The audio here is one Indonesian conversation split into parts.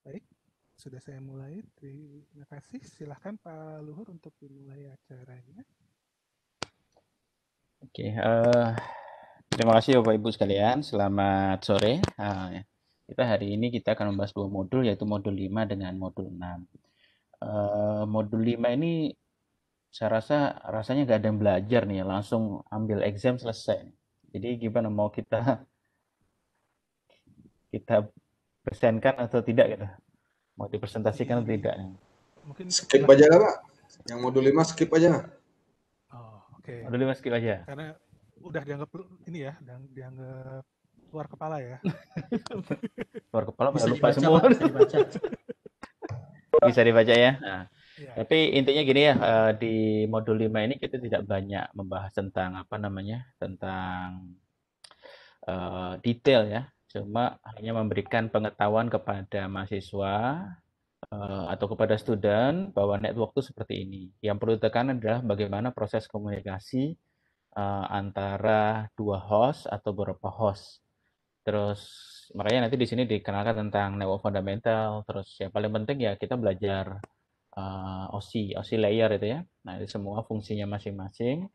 Baik, sudah saya mulai. Terima kasih. Silahkan Pak Luhur untuk dimulai acaranya. Oke, uh, terima kasih Bapak Ibu sekalian. Selamat sore. Uh, kita hari ini kita akan membahas dua modul yaitu modul 5 dengan modul 6. Uh, eh, modul 5 ini saya rasa rasanya nggak ada yang belajar nih, langsung ambil exam selesai. Jadi gimana mau kita kita presentkan atau tidak gitu mau dipresentasikan atau tidak mungkin skip aja lah pak yang modul 5 skip aja oh, oke okay. modul 5 skip aja karena udah dianggap ini ya dianggap luar kepala ya luar kepala bisa lupa semua bisa dibaca. bisa dibaca ya nah. Ya. Tapi intinya gini ya, eh, di modul 5 ini kita tidak banyak membahas tentang apa namanya, tentang eh, detail ya, cuma hanya memberikan pengetahuan kepada mahasiswa eh, atau kepada student bahwa network itu seperti ini. Yang perlu ditekan adalah bagaimana proses komunikasi eh, antara dua host atau beberapa host. Terus makanya nanti di sini dikenalkan tentang network fundamental. Terus yang paling penting ya kita belajar uh, eh, OSI, OSI layer itu ya. Nah itu semua fungsinya masing-masing.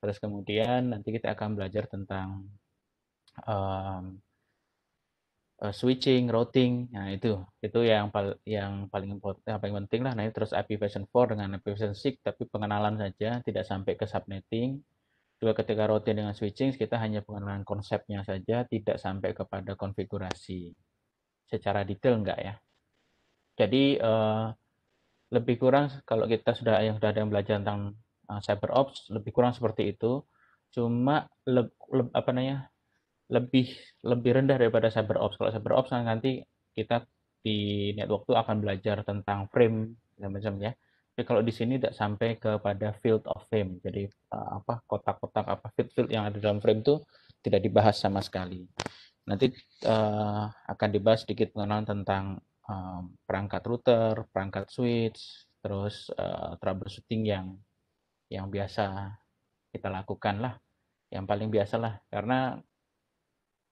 Terus kemudian nanti kita akan belajar tentang um, uh, switching, routing. Nah, itu itu yang pal yang paling yang paling penting lah. Nah, ini terus ipv 4 dengan ipv 6 tapi pengenalan saja, tidak sampai ke subnetting. Juga ketika routing dengan switching kita hanya pengenalan konsepnya saja, tidak sampai kepada konfigurasi. Secara detail enggak ya. Jadi uh, lebih kurang kalau kita sudah yang sudah ada yang belajar tentang uh, cyber ops lebih kurang seperti itu. Cuma le, le, apa namanya? lebih lebih rendah daripada CyberOps. Kalau CyberOps kan nanti kita di network itu akan belajar tentang frame dan macam ya. Tapi kalau di sini tidak sampai kepada field of frame. Jadi eh, apa kotak-kotak apa field-field yang ada dalam frame itu tidak dibahas sama sekali. Nanti uh, akan dibahas sedikit pengenalan tentang um, perangkat router, perangkat switch, terus uh, troubleshooting yang yang biasa kita lakukan lah, yang paling biasa lah. Karena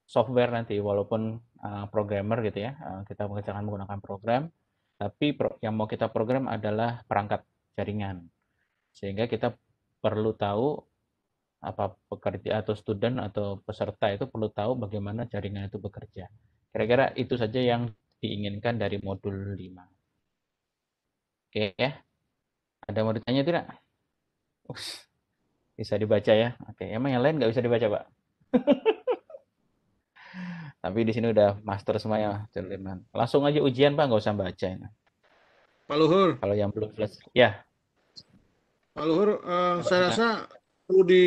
software nanti walaupun uh, programmer gitu ya uh, kita mengerjakan menggunakan program tapi pro yang mau kita program adalah perangkat jaringan sehingga kita perlu tahu apa pekerja atau student atau peserta itu perlu tahu bagaimana jaringan itu bekerja. Kira-kira itu saja yang diinginkan dari modul 5. Oke ya. Ada mau ditanya tidak? Ups. Bisa dibaca ya. Oke, emang yang lain nggak bisa dibaca, Pak? Tapi di sini udah master semua ya, Jerman. Langsung aja ujian Pak, nggak usah baca. ini. Pak Luhur. Kalau yang belum selesai, ya. Pak Luhur, uh, saya rasa perlu di,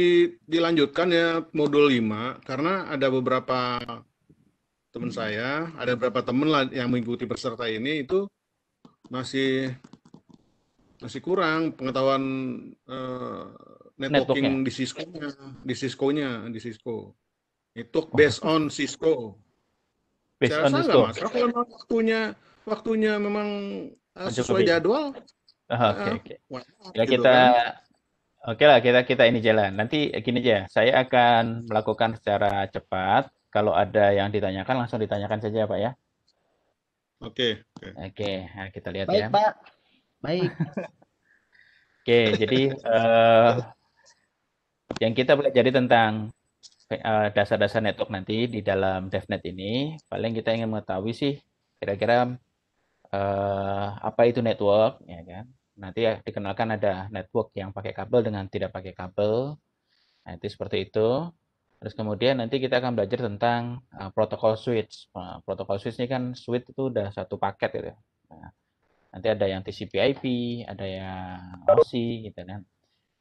dilanjutkan ya modul 5, karena ada beberapa teman saya, ada beberapa teman yang mengikuti peserta ini itu masih masih kurang pengetahuan uh, networking Networknya. di Cisco-nya, di Cisco-nya, di Cisco. Itu based oh. on Cisco. Based saya rasa nggak masalah kalau memang waktunya waktunya memang uh, sesuai jadwal. Eh, oke oh, oke. Okay, Ya gitu kita kan. Oke lah, kita kita ini jalan. Nanti gini aja, saya akan melakukan secara cepat. Kalau ada yang ditanyakan, langsung ditanyakan saja, Pak ya. Oke. Oke, okay, nah, kita lihat Baik, ya. Pak. Baik. oke, jadi uh, yang kita pelajari tentang Eh, dasar-dasar network nanti di dalam DevNet ini, paling kita ingin mengetahui sih kira-kira uh, apa itu network, ya kan? Nanti ya, dikenalkan ada network yang pakai kabel dengan tidak pakai kabel, nah, itu seperti itu. Terus kemudian nanti kita akan belajar tentang uh, protokol switch. Nah, protokol switch ini kan switch itu udah satu paket gitu. Nah, nanti ada yang TCP/IP, ada yang OSI gitu kan.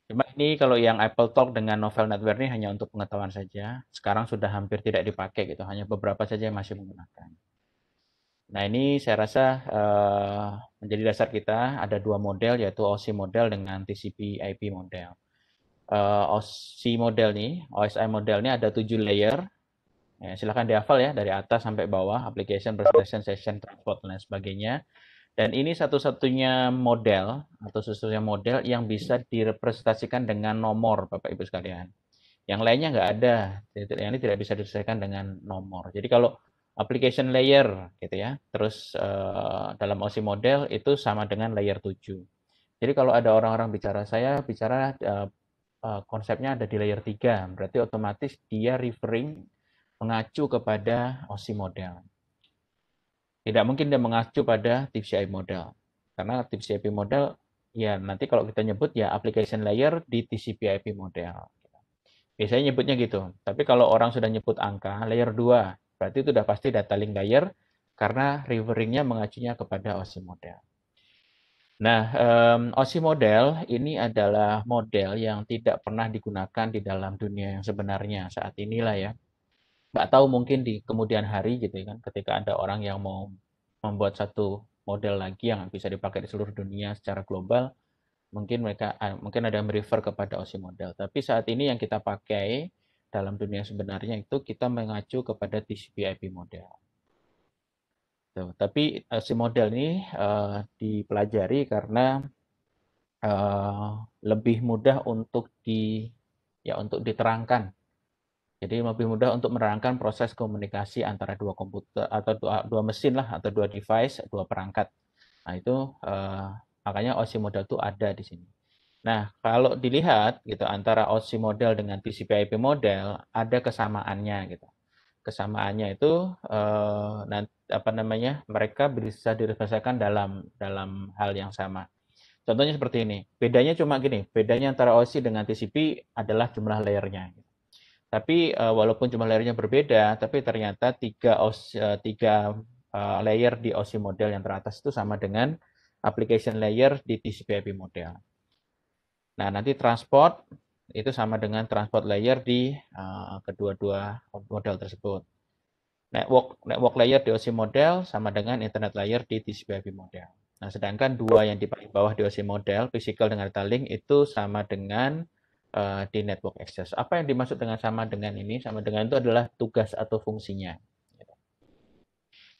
Cuma ini kalau yang Apple Talk dengan Novel Network ini hanya untuk pengetahuan saja. Sekarang sudah hampir tidak dipakai gitu, hanya beberapa saja yang masih menggunakan. Nah ini saya rasa uh, menjadi dasar kita ada dua model yaitu OC model dengan TCP/IP model. Uh, eh, OSI model nih, OSI model ini ada tujuh layer. Ya, silahkan dihafal ya dari atas sampai bawah, application, presentation, session, transport dan lain sebagainya. Dan ini satu-satunya model atau sesuatu model yang bisa direpresentasikan dengan nomor, Bapak Ibu sekalian. Yang lainnya nggak ada. Yang ini tidak bisa diselesaikan dengan nomor. Jadi kalau application layer gitu ya. Terus uh, dalam OSI model itu sama dengan layer 7. Jadi kalau ada orang-orang bicara saya bicara uh, uh, konsepnya ada di layer 3, berarti otomatis dia referring mengacu kepada OSI model tidak mungkin dia mengacu pada TCP model Karena TCP model ya nanti kalau kita nyebut ya application layer di TCP IP model. Biasanya nyebutnya gitu. Tapi kalau orang sudah nyebut angka layer 2, berarti itu sudah pasti data link layer karena riveringnya mengacunya kepada OC model. Nah, um, OSI model ini adalah model yang tidak pernah digunakan di dalam dunia yang sebenarnya saat inilah ya nggak tahu mungkin di kemudian hari gitu ya kan ketika ada orang yang mau membuat satu model lagi yang bisa dipakai di seluruh dunia secara global mungkin mereka mungkin ada yang merefer kepada OSI model tapi saat ini yang kita pakai dalam dunia sebenarnya itu kita mengacu kepada TCP/IP model so, tapi e, OSI model ini uh, dipelajari karena uh, lebih mudah untuk di ya untuk diterangkan jadi lebih mudah untuk menerangkan proses komunikasi antara dua komputer atau dua, dua mesin lah atau dua device, dua perangkat. Nah itu eh, makanya OC model itu ada di sini. Nah kalau dilihat gitu antara OC model dengan TCP/IP model ada kesamaannya gitu. Kesamaannya itu eh, nanti, apa namanya mereka bisa direfleksikan dalam dalam hal yang sama. Contohnya seperti ini. Bedanya cuma gini. Bedanya antara OC dengan TCP adalah jumlah layernya. Gitu. Tapi uh, walaupun jumlah layernya berbeda, tapi ternyata tiga os uh, tiga uh, layer di OSI model yang teratas itu sama dengan application layer di TCP/IP model. Nah, nanti transport itu sama dengan transport layer di uh, kedua-dua model tersebut. Network network layer di OSI model sama dengan internet layer di TCP/IP model. Nah, sedangkan dua yang di paling bawah di OSI model, physical dengan data link itu sama dengan uh, di network access. Apa yang dimaksud dengan sama dengan ini? Sama dengan itu adalah tugas atau fungsinya.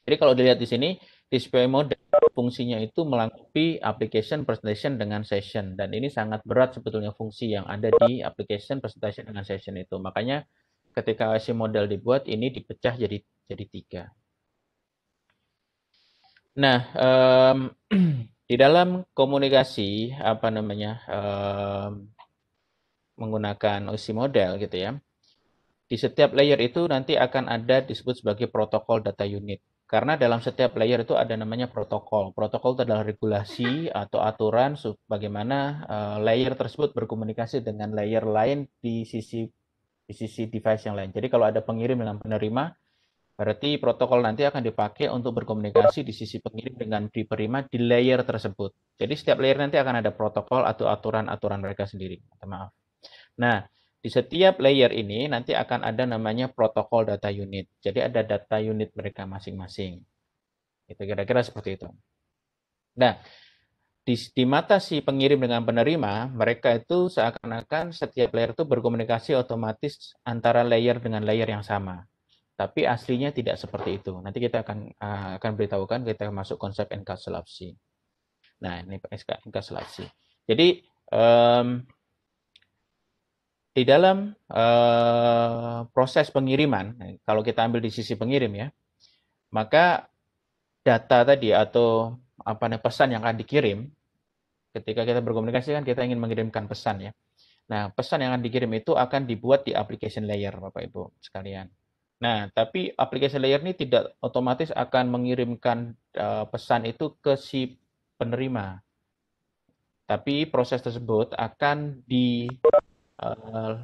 Jadi kalau dilihat di sini, display mode fungsinya itu melengkapi application presentation dengan session dan ini sangat berat sebetulnya fungsi yang ada di application presentation dengan session itu. Makanya ketika si model dibuat ini dipecah jadi jadi tiga. Nah, um, di dalam komunikasi apa namanya um, menggunakan OC model gitu ya. Di setiap layer itu nanti akan ada disebut sebagai protokol data unit. Karena dalam setiap layer itu ada namanya protokol. Protokol itu adalah regulasi atau aturan bagaimana eh, layer tersebut berkomunikasi dengan layer lain di sisi di sisi device yang lain. Jadi kalau ada pengirim dengan penerima, berarti protokol nanti akan dipakai untuk berkomunikasi di sisi pengirim dengan penerima di layer tersebut. Jadi setiap layer nanti akan ada protokol atau aturan-aturan mereka sendiri. Maaf. Nah, di setiap layer ini nanti akan ada namanya protokol data unit. Jadi ada data unit mereka masing-masing. Itu kira-kira seperti itu. Nah, di, di mata si pengirim dengan penerima, mereka itu seakan-akan setiap layer itu berkomunikasi otomatis antara layer dengan layer yang sama. Tapi aslinya tidak seperti itu. Nanti kita akan ah, akan beritahukan kita masuk konsep encapsulasi. Nah, ini encapsulasi. Jadi um, di dalam uh, proses pengiriman, kalau kita ambil di sisi pengirim ya, maka data tadi atau apa namanya pesan yang akan dikirim, ketika kita berkomunikasi kan kita ingin mengirimkan pesan ya. Nah, pesan yang akan dikirim itu akan dibuat di application layer, Bapak Ibu sekalian. Nah, tapi application layer ini tidak otomatis akan mengirimkan eh, pesan itu ke si penerima. Tapi proses tersebut akan di uh,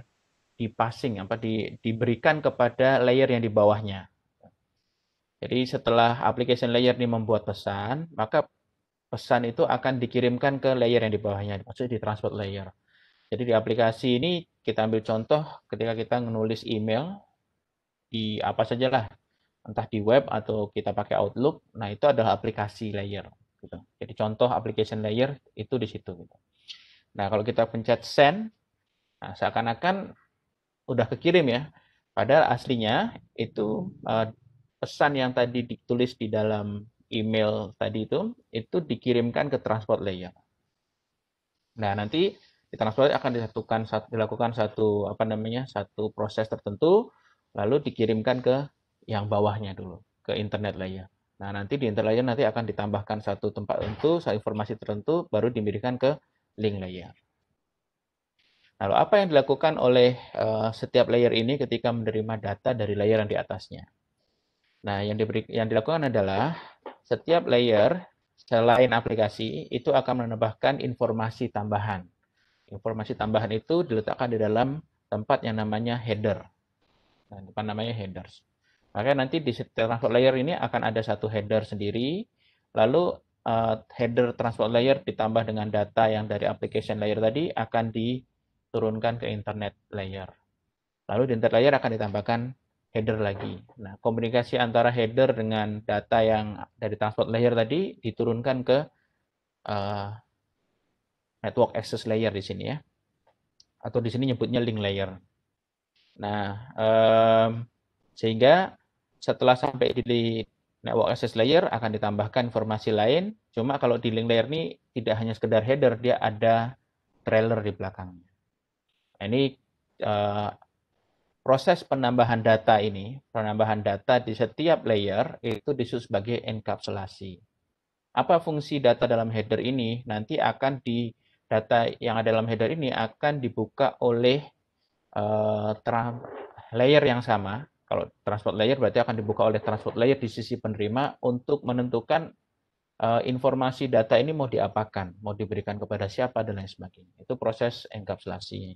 passing apa di, diberikan kepada layer yang di bawahnya. Jadi setelah application layer ini membuat pesan, maka pesan itu akan dikirimkan ke layer yang di bawahnya, maksudnya di transport layer. Jadi di aplikasi ini kita ambil contoh ketika kita menulis email di apa sajalah, entah di web atau kita pakai Outlook. Nah, itu adalah aplikasi layer gitu. Jadi contoh application layer itu di situ gitu. Nah, kalau kita pencet send, Nah, seakan-akan udah kekirim ya. Padahal aslinya itu uh, pesan yang tadi ditulis di dalam email tadi itu itu dikirimkan ke transport layer. Nah, nanti di transport layer akan disatukan satu, dilakukan satu apa namanya? satu proses tertentu lalu dikirimkan ke yang bawahnya dulu, ke internet layer. Nah, nanti di internet layer nanti akan ditambahkan satu tempat tertentu, satu informasi tertentu baru diberikan ke link layer. Lalu apa yang dilakukan oleh uh, setiap layer ini ketika menerima data dari layer yang di atasnya? Nah, yang diberi yang dilakukan adalah setiap layer selain aplikasi itu akan menambahkan informasi tambahan. Informasi tambahan itu diletakkan di dalam tempat yang namanya header. Nah, depan namanya headers. Maka nanti di transport layer ini akan ada satu header sendiri, lalu uh, header transport layer ditambah dengan data yang dari application layer tadi akan di turunkan ke internet layer. Lalu di internet layer akan ditambahkan header lagi. Nah, komunikasi antara header dengan data yang dari transport layer tadi diturunkan ke uh, network access layer di sini ya. Atau di sini nyebutnya link layer. Nah, um, sehingga setelah sampai di network access layer akan ditambahkan informasi lain. Cuma kalau di link layer ini tidak hanya sekedar header, dia ada trailer di belakangnya ini uh, proses penambahan data ini, penambahan data di setiap layer itu disus sebagai enkapsulasi. Apa fungsi data dalam header ini? Nanti akan di data yang ada dalam header ini akan dibuka oleh uh, layer yang sama. Kalau transport layer berarti akan dibuka oleh transport layer di sisi penerima untuk menentukan uh, informasi data ini mau diapakan, mau diberikan kepada siapa dan lain sebagainya. Itu proses enkapsulasi.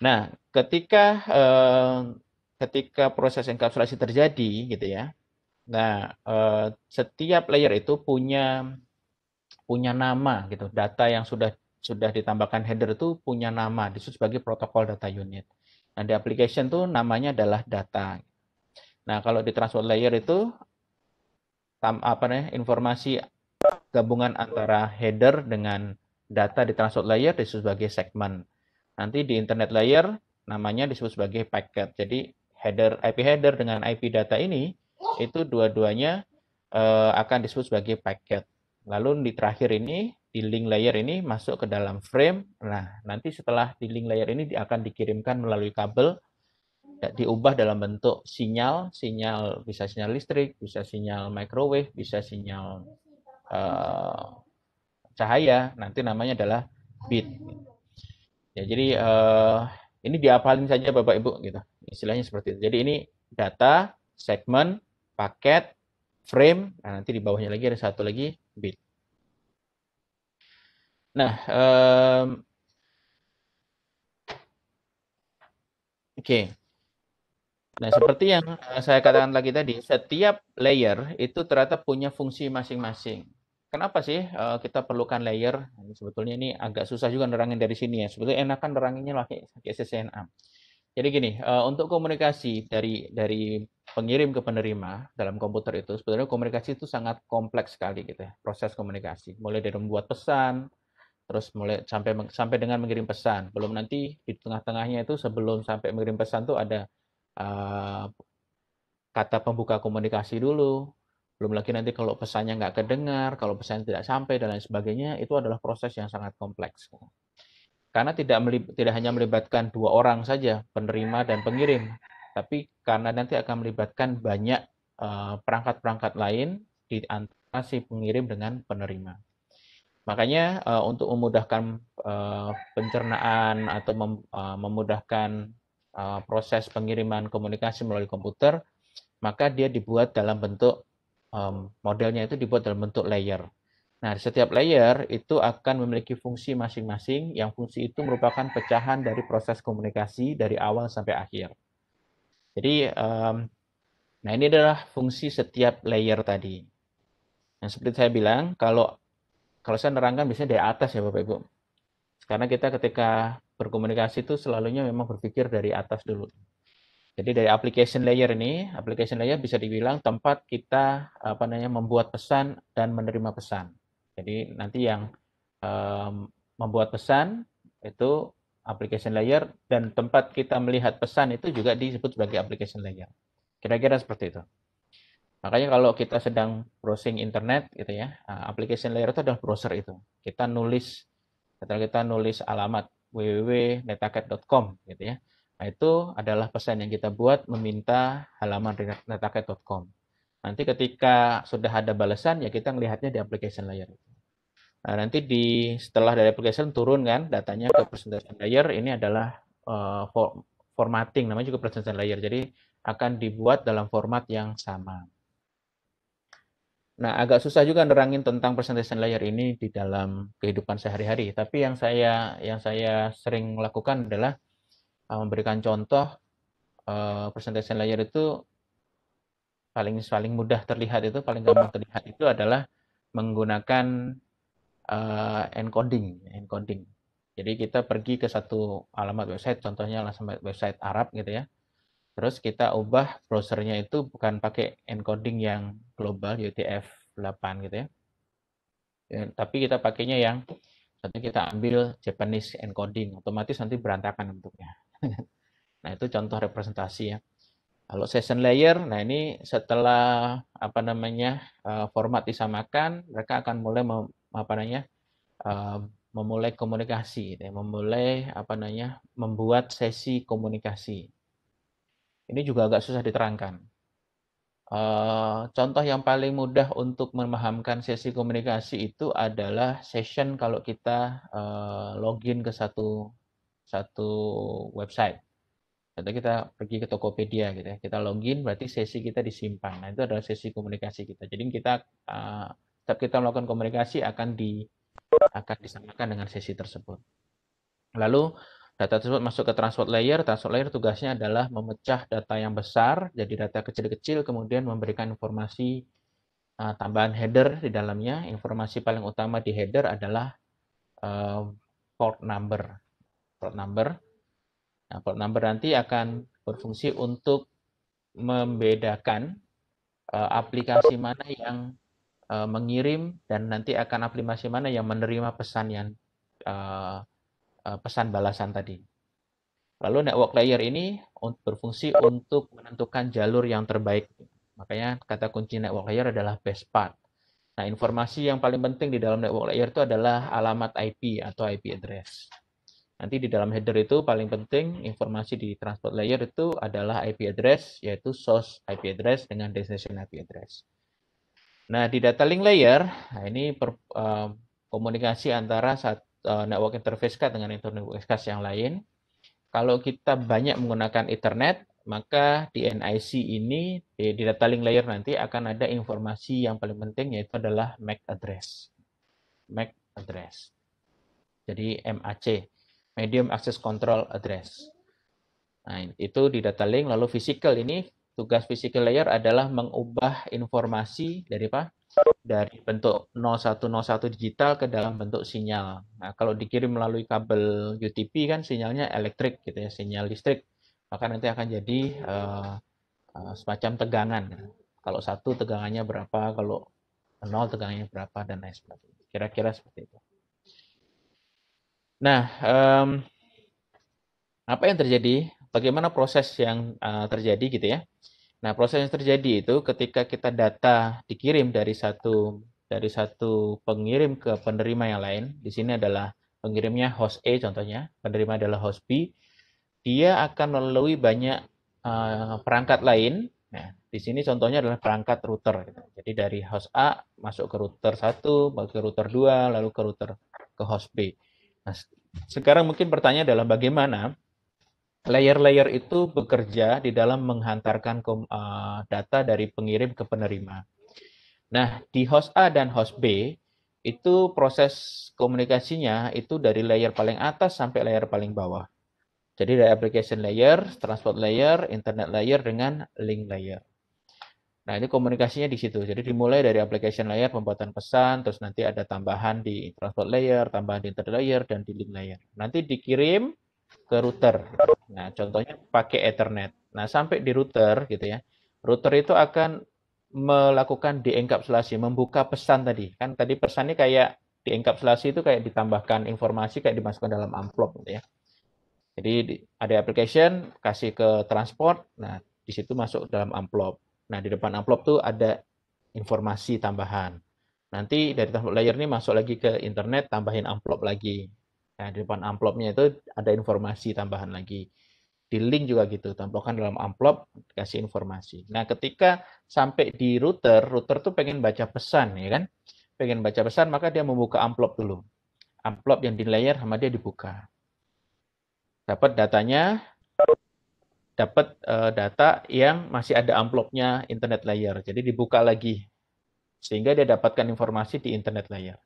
Nah, ketika eh, ketika proses enkapsulasi terjadi gitu ya. Nah, eh, setiap layer itu punya punya nama gitu. Data yang sudah sudah ditambahkan header itu punya nama disebut sebagai protokol data unit. Nah, di application tuh namanya adalah data. Nah, kalau di transport layer itu tam, apa namanya? informasi gabungan antara header dengan data di transport layer disebut sebagai segmen. Nanti di internet layer namanya disebut sebagai packet. Jadi header IP header dengan IP data ini itu dua-duanya uh, akan disebut sebagai packet. Lalu di terakhir ini di link layer ini masuk ke dalam frame. Nah, nanti setelah di link layer ini akan dikirimkan melalui kabel diubah dalam bentuk sinyal, sinyal bisa sinyal listrik, bisa sinyal microwave, bisa sinyal uh, cahaya. Nanti namanya adalah bit. Ya, jadi uh, ini diapalin saja Bapak Ibu gitu. Istilahnya seperti itu. Jadi ini data, segmen, paket, frame, nah nanti di bawahnya lagi ada satu lagi bit. Nah, um, oke. Okay. Nah, seperti yang eh, saya katakan lagi tadi, setiap layer itu ternyata punya fungsi masing-masing kenapa sih kita perlukan layer? Sebetulnya ini agak susah juga nerangin dari sini ya. Sebetulnya enakan neranginnya pakai pakai CCNA. Jadi gini, untuk komunikasi dari dari pengirim ke penerima dalam komputer itu sebetulnya komunikasi itu sangat kompleks sekali gitu ya. Proses komunikasi, mulai dari membuat pesan, terus mulai sampai sampai dengan mengirim pesan. Belum nanti di tengah-tengahnya itu sebelum sampai mengirim pesan tuh ada uh, kata pembuka komunikasi dulu, belum lagi nanti kalau pesannya nggak kedengar, kalau pesan tidak sampai dan lain sebagainya, itu adalah proses yang sangat kompleks. Karena tidak melib, tidak hanya melibatkan dua orang saja, penerima dan pengirim, tapi karena nanti akan melibatkan banyak eh, perangkat-perangkat lain di antara si pengirim dengan penerima. Makanya uh, untuk memudahkan uh, pencernaan atau mem, uh, memudahkan uh, proses pengiriman komunikasi melalui komputer, maka dia dibuat dalam bentuk um, modelnya itu dibuat dalam bentuk layer. Nah, setiap layer itu akan memiliki fungsi masing-masing yang fungsi itu merupakan pecahan dari proses komunikasi dari awal sampai akhir. Jadi, um, nah ini adalah fungsi setiap layer tadi. Nah, seperti saya bilang, kalau kalau saya nerangkan biasanya dari atas ya Bapak Ibu. Karena kita ketika berkomunikasi itu selalunya memang berpikir dari atas dulu. Jadi dari application layer ini, application layer bisa dibilang tempat kita apa namanya membuat pesan dan menerima pesan. Jadi nanti yang um, membuat pesan itu application layer dan tempat kita melihat pesan itu juga disebut sebagai application layer. Kira-kira seperti itu. Makanya kalau kita sedang browsing internet gitu ya, eh, application layer itu adalah browser itu. Kita nulis, kita nulis alamat www.netaket.com gitu ya Nah, itu adalah pesan yang kita buat meminta halaman netaket.com. Nanti ketika sudah ada balasan, ya kita melihatnya di application layer. Nah, nanti di setelah dari application turun kan datanya ke presentation layer, ini adalah uh, for, formatting, namanya juga presentation layer. Jadi akan dibuat dalam format yang sama. Nah, agak susah juga nerangin tentang presentation layer ini di dalam kehidupan sehari-hari. Tapi yang saya yang saya sering lakukan adalah uh, memberikan contoh uh, eh, presentation layer itu paling paling mudah terlihat itu paling gampang terlihat itu adalah menggunakan uh, encoding encoding jadi kita pergi ke satu alamat website contohnya langsung website Arab gitu ya terus kita ubah browsernya itu bukan pakai encoding yang global UTF-8 gitu ya. ya tapi kita pakainya yang nanti kita ambil Japanese encoding otomatis nanti berantakan bentuknya nah itu contoh representasi ya. Kalau session layer, nah ini setelah apa namanya eh, format disamakan, mereka akan mulai mem, apa namanya eh, memulai komunikasi, ya, memulai apa namanya membuat sesi komunikasi. Ini juga agak susah diterangkan. Eh, contoh yang paling mudah untuk memahamkan sesi komunikasi itu adalah session kalau kita login ke satu satu website. Contoh kita pergi ke Tokopedia gitu ya. Kita login berarti sesi kita disimpan. Nah, itu adalah sesi komunikasi kita. Jadi kita uh, setiap kita melakukan komunikasi akan di akan disamakan dengan sesi tersebut. Lalu data tersebut masuk ke transport layer. Transport layer tugasnya adalah memecah data yang besar jadi data kecil-kecil kemudian memberikan informasi eh, tambahan header di dalamnya. Informasi paling utama di header adalah port eh, number Port number. Nah, port number nanti akan berfungsi untuk membedakan uh, aplikasi mana yang uh, mengirim dan nanti akan aplikasi mana yang menerima pesan yang uh, uh, pesan balasan tadi. Lalu network layer ini berfungsi untuk menentukan jalur yang terbaik. Makanya kata kunci network layer adalah best path. Nah, informasi yang paling penting di dalam network layer itu adalah alamat IP atau IP address. Nanti di dalam header itu paling penting informasi di transport layer itu adalah IP address, yaitu source IP address dengan destination IP address. Nah, di data link layer, nah ini per, uh, komunikasi antara saat, uh, eh, network interface card dengan network interface yang lain. Kalau kita banyak menggunakan internet maka di NIC ini, di, di data link layer nanti akan ada informasi yang paling penting yaitu adalah MAC address. MAC address. Jadi MAC medium access control address. Nah, itu di data link. Lalu physical ini, tugas physical layer adalah mengubah informasi dari apa? Dari bentuk 0101 digital ke dalam bentuk sinyal. Nah, kalau dikirim melalui kabel UTP kan sinyalnya elektrik gitu ya, sinyal listrik. Maka nanti akan jadi uh, uh, semacam tegangan. Kalau satu tegangannya berapa, kalau nol tegangannya berapa dan lain sebagainya. Kira-kira seperti itu. Nah, um, apa yang terjadi? Bagaimana proses yang uh, terjadi gitu ya? Nah, proses yang terjadi itu ketika kita data dikirim dari satu dari satu pengirim ke penerima yang lain. Di sini adalah pengirimnya host A contohnya, penerima adalah host B. Dia akan melalui banyak uh, perangkat lain. Nah, di sini contohnya adalah perangkat router. Gitu. Jadi dari host A masuk ke router 1, ke router 2, lalu ke router ke host B. Nah, sekarang mungkin pertanyaan adalah bagaimana layer-layer itu bekerja di dalam menghantarkan eh, data dari pengirim ke penerima. Nah, di host A dan host B itu proses komunikasinya itu dari layer paling atas sampai layer paling bawah. Jadi dari application layer, transport layer, internet layer dengan link layer. Nah, ini komunikasinya di situ. Jadi dimulai dari application layer, pembuatan pesan, terus nanti ada tambahan di transport layer, tambahan di inter layer, dan di link layer. Nanti dikirim ke router. Nah, contohnya pakai Ethernet. Nah, sampai di router gitu ya. Router itu akan melakukan diengkapsulasi, membuka pesan tadi. Kan tadi pesannya kayak diengkapsulasi itu kayak ditambahkan informasi, kayak dimasukkan dalam amplop gitu ya. Jadi ada application, kasih ke transport, nah di situ masuk dalam amplop Nah, di depan amplop tuh ada informasi tambahan. Nanti dari tamplop layer ini masuk lagi ke internet, tambahin amplop lagi. Nah, di depan amplopnya itu ada informasi tambahan lagi. Di link juga gitu, tampilkan dalam amplop, kasih informasi. Nah, ketika sampai di router, router tuh pengen baca pesan, ya kan? Pengen baca pesan, maka dia membuka amplop dulu. Amplop yang di layer sama dia dibuka. Dapat datanya, dapat uh, data yang masih ada amplopnya internet layer. Jadi dibuka lagi sehingga dia dapatkan informasi di internet layer.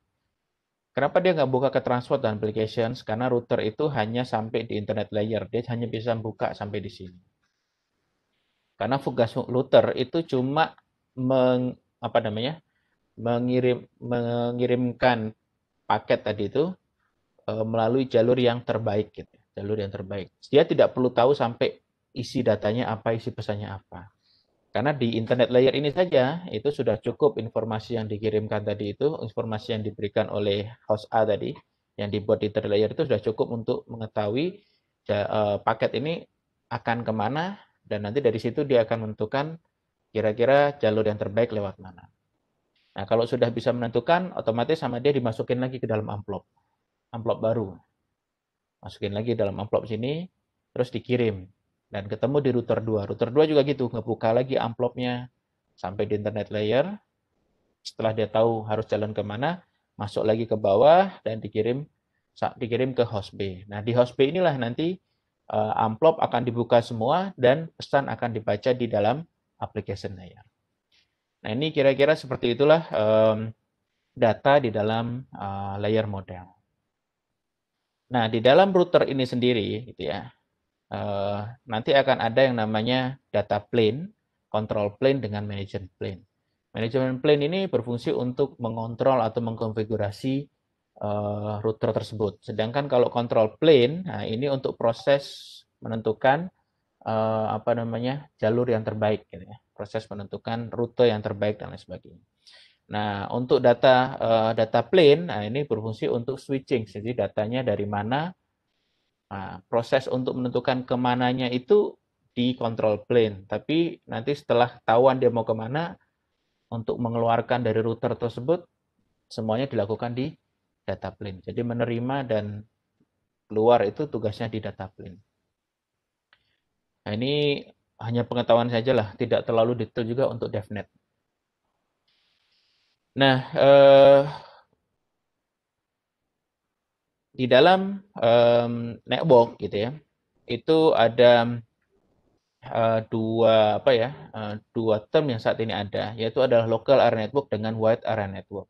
Kenapa dia nggak buka ke transport dan applications? Karena router itu hanya sampai di internet layer. Dia hanya bisa buka sampai di sini. Karena tugas router itu cuma meng, apa namanya? mengirim mengirimkan paket tadi itu eh, melalui jalur yang terbaik gitu. Jalur yang terbaik. Dia tidak perlu tahu sampai isi datanya apa, isi pesannya apa. Karena di internet layer ini saja itu sudah cukup informasi yang dikirimkan tadi itu, informasi yang diberikan oleh host A tadi yang dibuat di internet layer itu sudah cukup untuk mengetahui eh, paket ini akan kemana dan nanti dari situ dia akan menentukan kira-kira jalur yang terbaik lewat mana. Nah kalau sudah bisa menentukan, otomatis sama dia dimasukin lagi ke dalam amplop, amplop baru, masukin lagi dalam amplop sini, terus dikirim dan ketemu di router 2. Router 2 juga gitu, ngebuka lagi amplopnya sampai di internet layer. Setelah dia tahu harus jalan kemana, masuk lagi ke bawah dan dikirim dikirim ke host B. Nah di host B inilah nanti eh, amplop akan dibuka semua dan pesan akan dibaca di dalam application layer. Nah ini kira-kira seperti itulah data di dalam uh, layer model. Nah di dalam router ini sendiri, gitu ya, Eh, nanti akan ada yang namanya data plane, control plane dengan management plane. Management plane ini berfungsi untuk mengontrol atau mengkonfigurasi uh, eh, router tersebut. Sedangkan kalau control plane, nah ini untuk proses menentukan uh, apa namanya jalur yang terbaik, gitu ya. proses menentukan rute yang terbaik dan lain sebagainya. Nah untuk data uh, data plane, nah ini berfungsi untuk switching, jadi datanya dari mana Nah, proses untuk menentukan kemananya itu di control plane, tapi nanti setelah tahuan dia mau kemana, untuk mengeluarkan dari router tersebut, semuanya dilakukan di data plane. Jadi menerima dan keluar itu tugasnya di data plane. Nah, ini hanya pengetahuan saja lah, tidak terlalu detail juga untuk DevNet. Nah, eh, di dalam um, network gitu ya itu ada uh, dua apa ya uh, dua term yang saat ini ada yaitu adalah local area network dengan wide area network.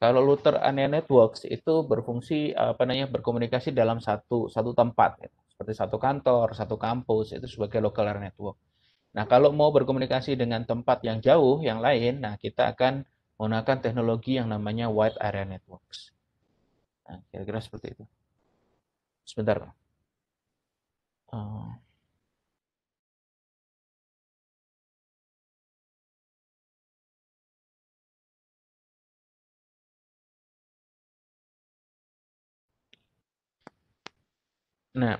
Kalau router area networks itu berfungsi apa namanya berkomunikasi dalam satu satu tempat gitu. seperti satu kantor, satu kampus itu sebagai local area network. Nah kalau mau berkomunikasi dengan tempat yang jauh yang lain, nah kita akan menggunakan teknologi yang namanya wide area networks kira nah, kira-kira seperti itu. Sebentar, Pak. Uh. Nah,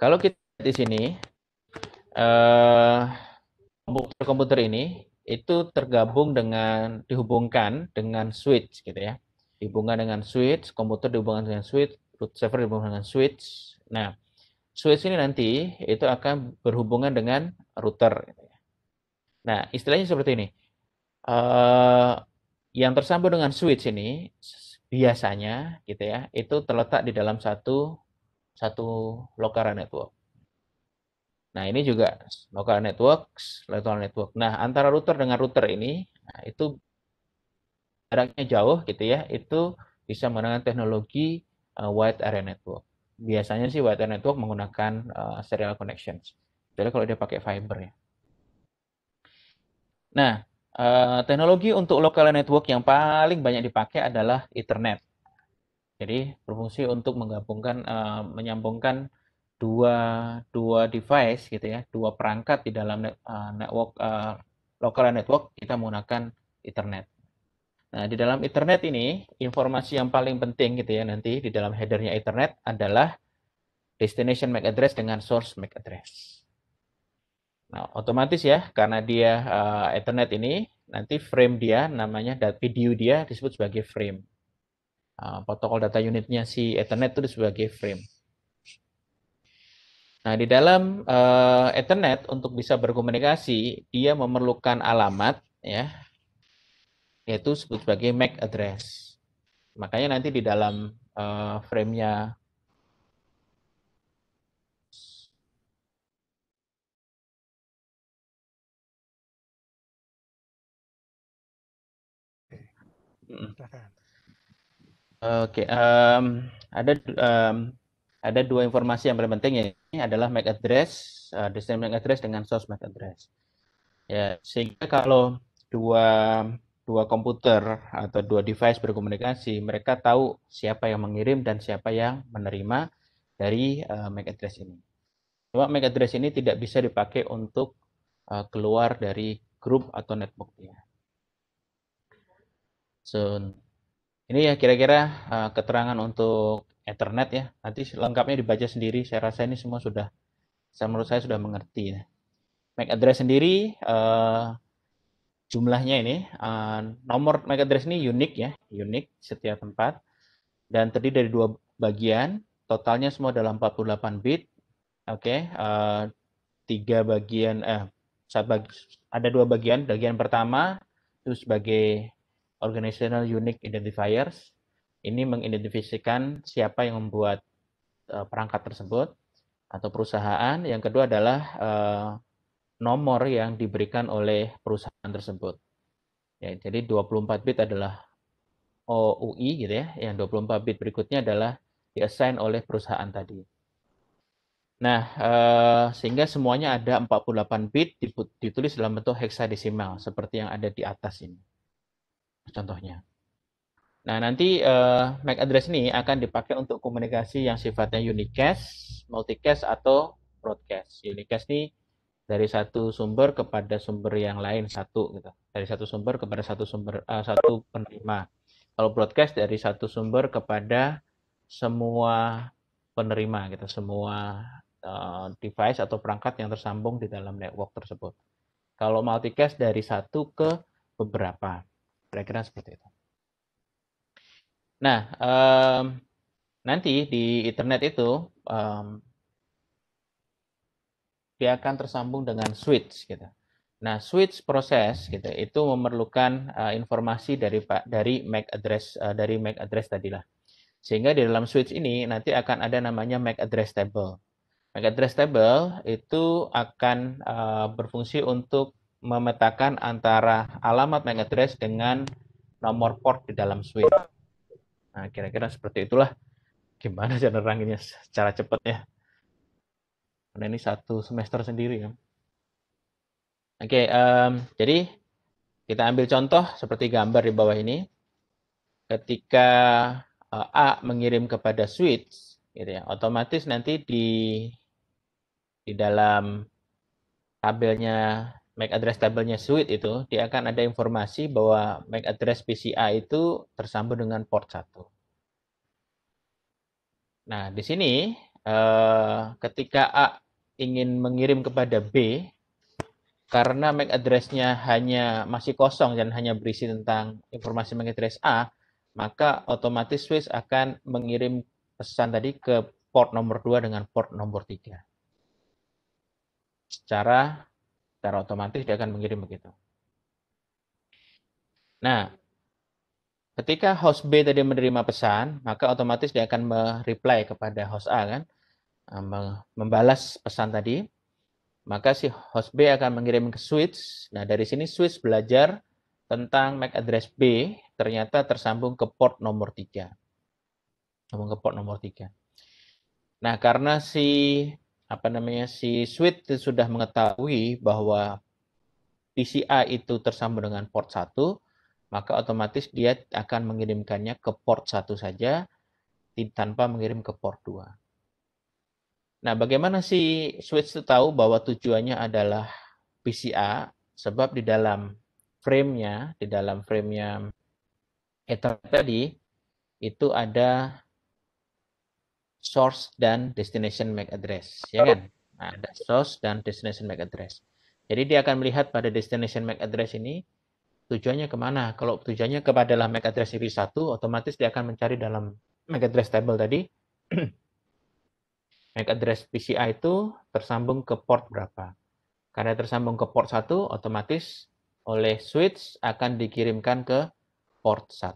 kalau kita di sini eh, komputer-komputer uh, ini itu tergabung dengan dihubungkan dengan switch gitu ya dihubungkan dengan switch, komputer dihubungkan dengan switch, root server dihubungkan dengan switch. Nah, switch ini nanti itu akan berhubungan dengan router. Gitu ya. Nah, istilahnya seperti ini. Uh, yang tersambung dengan switch ini biasanya gitu ya, itu terletak di dalam satu satu lokal network. Nah, ini juga local network, local network. Nah, antara router dengan router ini, nah, itu jaraknya jauh gitu ya, itu bisa menggunakan teknologi uh, wide area network. Biasanya sih wide area network menggunakan uh, serial connections. Jadi kalau dia pakai fiber ya. Nah, uh, teknologi untuk local network yang paling banyak dipakai adalah Ethernet. Jadi berfungsi untuk menggabungkan, uh, menyambungkan dua dua device gitu ya, dua perangkat di dalam uh, network uh, local network kita menggunakan Ethernet. Nah, di dalam internet ini, informasi yang paling penting gitu ya nanti di dalam headernya internet adalah destination MAC address dengan source MAC address. Nah, otomatis ya, karena dia uh, Ethernet ini, nanti frame dia, namanya video dia disebut sebagai frame. Uh, protokol data unitnya si Ethernet itu sebagai frame. Nah, di dalam uh, Ethernet untuk bisa berkomunikasi, dia memerlukan alamat ya yaitu sebut sebagai MAC address. Makanya nanti di dalam uh, frame-nya Oke, okay, um, ada um, ada dua informasi yang paling penting ya. Ini adalah MAC address, uh, eh, destination MAC address dengan source MAC address. Ya, sehingga kalau dua dua komputer atau dua device berkomunikasi, mereka tahu siapa yang mengirim dan siapa yang menerima dari uh, eh, MAC address ini. Cuma MAC address ini tidak bisa dipakai untuk uh, keluar dari grup atau networknya. So, ini ya kira-kira uh, keterangan untuk Ethernet ya. Nanti lengkapnya dibaca sendiri. Saya rasa ini semua sudah, saya menurut saya sudah mengerti ya. MAC address sendiri uh, jumlahnya ini uh, nomor address ini unik ya, unik setiap tempat dan terdiri dari dua bagian, totalnya semua dalam 48 bit. Oke, okay, uh, eh, tiga bagian eh bagi, ada dua bagian, bagian pertama itu sebagai organizational unique identifiers. Ini mengidentifikasikan siapa yang membuat uh, perangkat tersebut atau perusahaan. Yang kedua adalah uh, nomor yang diberikan oleh perusahaan tersebut. Ya, jadi 24 bit adalah OUI gitu ya. Yang 24 bit berikutnya adalah diassign oleh perusahaan tadi. Nah, eh, sehingga semuanya ada 48 bit ditulis dalam bentuk heksadesimal seperti yang ada di atas ini. Contohnya. Nah, nanti eh, MAC address ini akan dipakai untuk komunikasi yang sifatnya unicast, multicast, atau broadcast. Unicast ini dari satu sumber kepada sumber yang lain satu gitu dari satu sumber kepada satu sumber uh, satu penerima kalau broadcast dari satu sumber kepada semua penerima gitu semua uh, device atau perangkat yang tersambung di dalam network tersebut kalau multicast dari satu ke beberapa kira-kira seperti itu nah um, nanti di internet itu um, dia akan tersambung dengan switch gitu. Nah, switch proses gitu itu memerlukan uh, informasi dari Pak dari MAC address uh, dari MAC address tadilah. Sehingga di dalam switch ini nanti akan ada namanya MAC address table. MAC address table itu akan uh, berfungsi untuk memetakan antara alamat MAC address dengan nomor port di dalam switch. Nah, kira-kira seperti itulah gimana cara neranginnya secara cepat ya karena ini satu semester sendiri ya. Oke, okay, um, jadi kita ambil contoh seperti gambar di bawah ini. Ketika uh, A mengirim kepada switch, gitu ya, otomatis nanti di di dalam tabelnya MAC address tabelnya switch itu, dia akan ada informasi bahwa MAC address PCA itu tersambung dengan port 1. Nah, di sini eh, ketika A ingin mengirim kepada B karena MAC address-nya hanya masih kosong dan hanya berisi tentang informasi MAC address A, maka otomatis Swiss akan mengirim pesan tadi ke port nomor 2 dengan port nomor 3. Secara secara otomatis dia akan mengirim begitu. Nah, ketika host B tadi menerima pesan, maka otomatis dia akan mereply kepada host A kan. Ah, membalas pesan tadi, maka si host B akan mengirim ke switch. Nah, dari sini switch belajar tentang MAC address B ternyata tersambung ke port nomor 3. Sambung ke port nomor 3. Nah, karena si apa namanya si switch itu sudah mengetahui bahwa PCI itu tersambung dengan port 1, maka otomatis dia akan mengirimkannya ke port 1 saja tanpa mengirim ke port 2. Nah, bagaimana si switch itu tahu bahwa tujuannya adalah PCA? Sebab di dalam framenya, di dalam framenya ether tadi, itu ada source dan destination MAC address, ya kan? Nah, ada source dan destination MAC address. Jadi dia akan melihat pada destination MAC address ini tujuannya kemana. Kalau tujuannya kepada MAC address ip 1, otomatis dia akan mencari dalam MAC address table tadi MAC address PCI itu tersambung ke port berapa. Karena tersambung ke port 1, otomatis oleh switch akan dikirimkan ke port 1.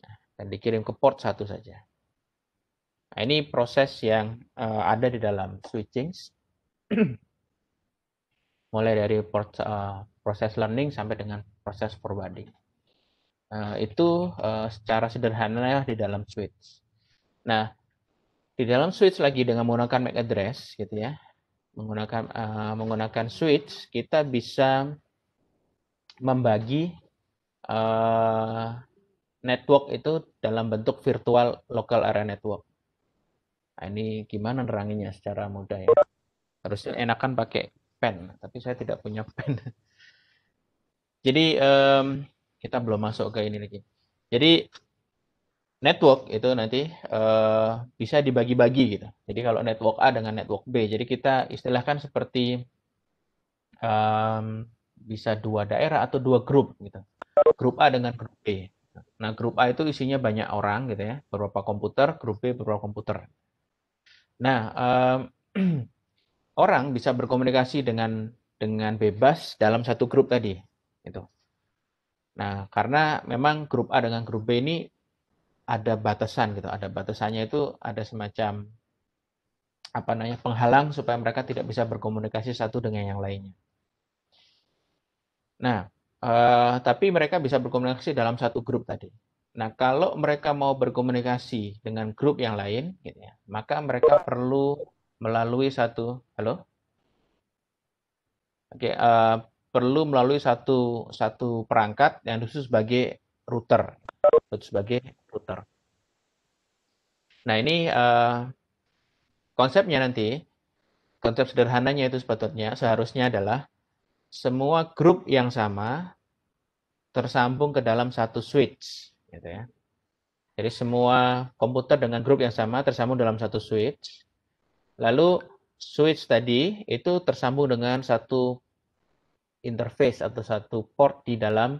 Nah, dan dikirim ke port 1 saja. Nah, ini proses yang uh, ada di dalam switching. Mulai dari port, uh, proses learning sampai dengan proses forwarding. Uh, itu uh, secara sederhana di dalam switch. Nah, di dalam switch lagi dengan menggunakan MAC address gitu ya menggunakan uh, menggunakan switch kita bisa membagi uh, network itu dalam bentuk virtual local area network. Nah, ini gimana neranginya secara mudah ya? Harusnya enakan pakai pen, tapi saya tidak punya pen. Jadi um, kita belum masuk ke ini lagi. Jadi network itu nanti uh, bisa dibagi-bagi gitu. Jadi kalau network A dengan network B, jadi kita istilahkan seperti um, bisa dua daerah atau dua grup gitu. Grup A dengan grup B. Nah, grup A itu isinya banyak orang gitu ya, beberapa komputer, grup B beberapa komputer. Nah, um, orang bisa berkomunikasi dengan dengan bebas dalam satu grup tadi itu. Nah, karena memang grup A dengan grup B ini ada batasan gitu, ada batasannya itu ada semacam apa namanya penghalang supaya mereka tidak bisa berkomunikasi satu dengan yang lainnya. Nah, eh, tapi mereka bisa berkomunikasi dalam satu grup tadi. Nah, kalau mereka mau berkomunikasi dengan grup yang lain, gitu ya, maka mereka perlu melalui satu, halo, oke, uh, perlu melalui satu satu perangkat yang khusus sebagai router, sebagai dokter. Nah ini uh, konsepnya nanti, konsep sederhananya itu sepatutnya seharusnya adalah semua grup yang sama tersambung ke dalam satu switch, gitu ya. Jadi semua komputer dengan grup yang sama tersambung dalam satu switch. Lalu switch tadi itu tersambung dengan satu interface atau satu port di dalam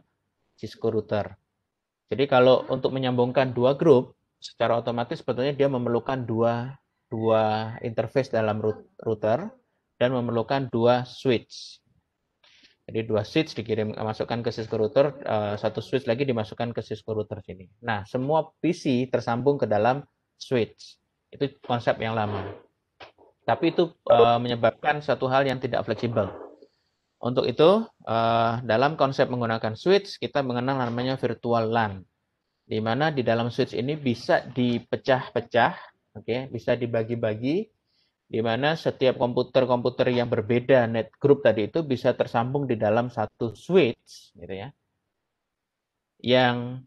Cisco router. Jadi kalau untuk menyambungkan dua grup, secara otomatis sebetulnya dia memerlukan dua dua interface dalam router dan memerlukan dua switch. Jadi dua switch dikirim masukkan ke Cisco router, eh, satu switch lagi dimasukkan ke Cisco router sini. Nah, semua PC tersambung ke dalam switch. Itu konsep yang lama. Tapi itu eh, menyebabkan satu hal yang tidak fleksibel untuk itu, eh, dalam konsep menggunakan switch, kita mengenal namanya virtual LAN. Di mana di dalam switch ini bisa dipecah-pecah, oke, okay? bisa dibagi-bagi, di mana setiap komputer-komputer yang berbeda net group tadi itu bisa tersambung di dalam satu switch, gitu ya. Yang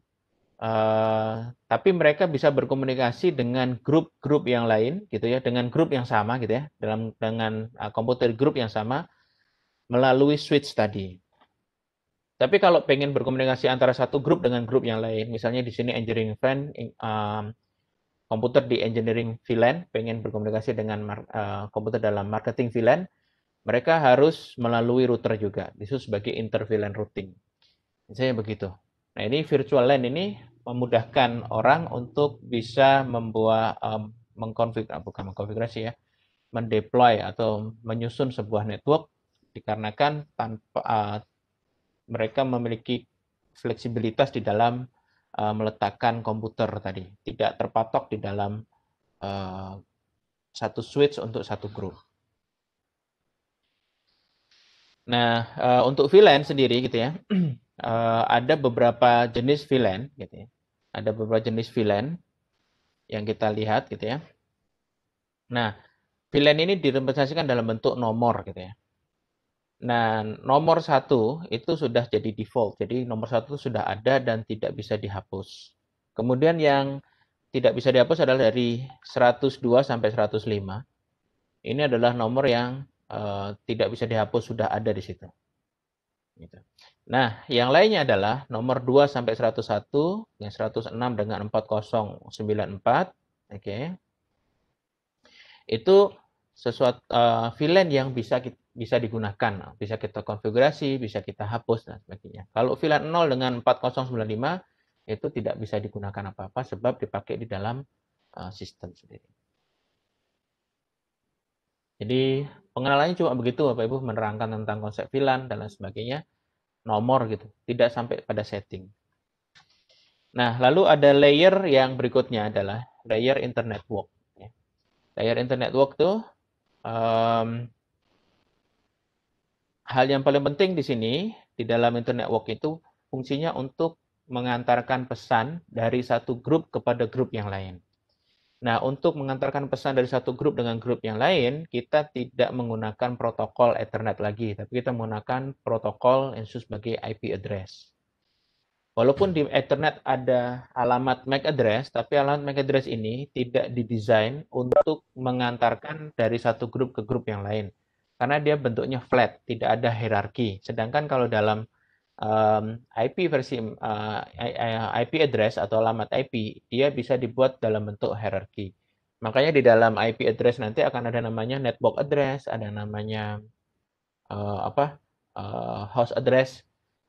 Uh, tapi mereka bisa berkomunikasi dengan grup-grup yang lain gitu ya dengan grup yang sama gitu ya dalam dengan uh, komputer grup yang sama melalui switch tadi. Tapi kalau pengen berkomunikasi antara satu grup dengan grup yang lain, misalnya di sini engineering friend, um, komputer di engineering VLAN, pengen berkomunikasi dengan uh, komputer dalam marketing VLAN, mereka harus melalui router juga, itu sebagai inter VLAN routing. Misalnya begitu. Nah ini virtual LAN ini memudahkan orang untuk bisa membuat um, mengkonfigurasi, ah, bukan mengkonfigurasi ya, mendeploy atau menyusun sebuah network dikarenakan tanpa uh, mereka memiliki fleksibilitas di dalam uh, meletakkan komputer tadi, tidak terpatok di dalam uh, satu switch untuk satu grup. Nah, uh, untuk VLAN sendiri gitu ya, uh, ada beberapa jenis VLAN gitu ya. Ada beberapa jenis VLAN yang kita lihat gitu ya. Nah, VLAN ini direpresentasikan dalam bentuk nomor gitu ya. Nah, nomor satu itu sudah jadi default, jadi nomor satu sudah ada dan tidak bisa dihapus. Kemudian yang tidak bisa dihapus adalah dari 102 sampai 105. Ini adalah nomor yang uh, tidak bisa dihapus sudah ada di situ. Gitu. Nah, yang lainnya adalah nomor 2 sampai 101, yang 106 dengan 4094, oke. Okay. Itu sesuatu uh, eh, VLAN yang bisa kita bisa digunakan. Bisa kita konfigurasi, bisa kita hapus, dan sebagainya. Kalau VLAN 0 dengan 4095, itu tidak bisa digunakan apa-apa sebab dipakai di dalam eh, sistem sendiri. Jadi pengenalannya cuma begitu Bapak Ibu menerangkan tentang konsep VLAN dan lain sebagainya, nomor gitu, tidak sampai pada setting. Nah, lalu ada layer yang berikutnya adalah layer internet work. Layer internet work tuh um, hal yang paling penting di sini di dalam internet walk itu fungsinya untuk mengantarkan pesan dari satu grup kepada grup yang lain. Nah, untuk mengantarkan pesan dari satu grup dengan grup yang lain, kita tidak menggunakan protokol Ethernet lagi, tapi kita menggunakan protokol yang sebagai IP address. Walaupun di Ethernet ada alamat MAC address, tapi alamat MAC address ini tidak didesain untuk mengantarkan dari satu grup ke grup yang lain karena dia bentuknya flat, tidak ada hierarki. Sedangkan kalau dalam um, IP versi uh, eh, IP address atau alamat IP, dia bisa dibuat dalam bentuk hierarki. Makanya di dalam IP address nanti akan ada namanya network address, ada namanya uh, apa uh, eh, house address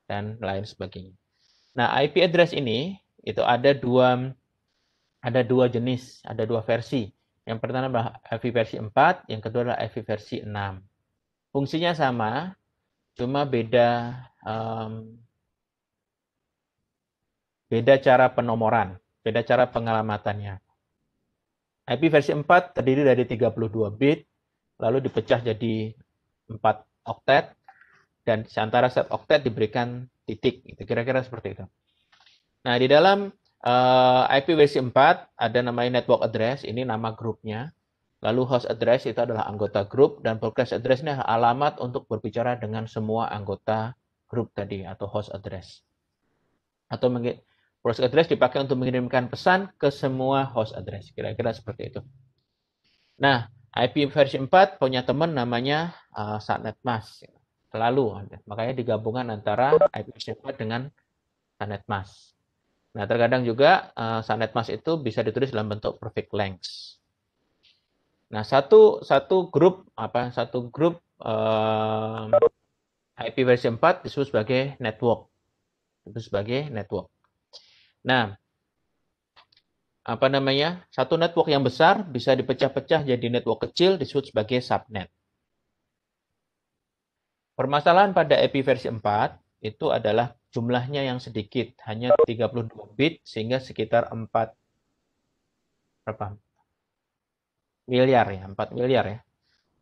dan lain sebagainya. Nah IP address ini itu ada dua ada dua jenis, ada dua versi. Yang pertama adalah IP versi 4, yang kedua adalah IP versi 6. Fungsinya sama, cuma beda um, beda cara penomoran, beda cara pengalamatannya. IP versi 4 terdiri dari 32 bit, lalu dipecah jadi 4 oktet, dan antara set oktet diberikan titik, gitu. kira-kira seperti itu. Nah, di dalam uh, versi 4 ada namanya network address, ini nama grupnya. Lalu host address itu adalah anggota grup dan broadcast address ini alamat untuk berbicara dengan semua anggota grup tadi atau host address. Atau mungkin broadcast address dipakai untuk mengirimkan pesan ke semua host address. Kira-kira seperti itu. Nah, IP versi 4 punya teman namanya uh, subnet mask. Lalu, makanya digabungan antara IP versi 4 dengan subnet mask. Nah, terkadang juga uh, subnet mask itu bisa ditulis dalam bentuk perfect length. Nah, satu satu grup apa satu grup um, eh, IP versi 4 disebut sebagai network. Disebut sebagai network. Nah, apa namanya? Satu network yang besar bisa dipecah-pecah jadi network kecil disebut sebagai subnet. Permasalahan pada IP versi 4 itu adalah jumlahnya yang sedikit, hanya 32 bit sehingga sekitar 4 berapa? miliar ya, 4 miliar ya.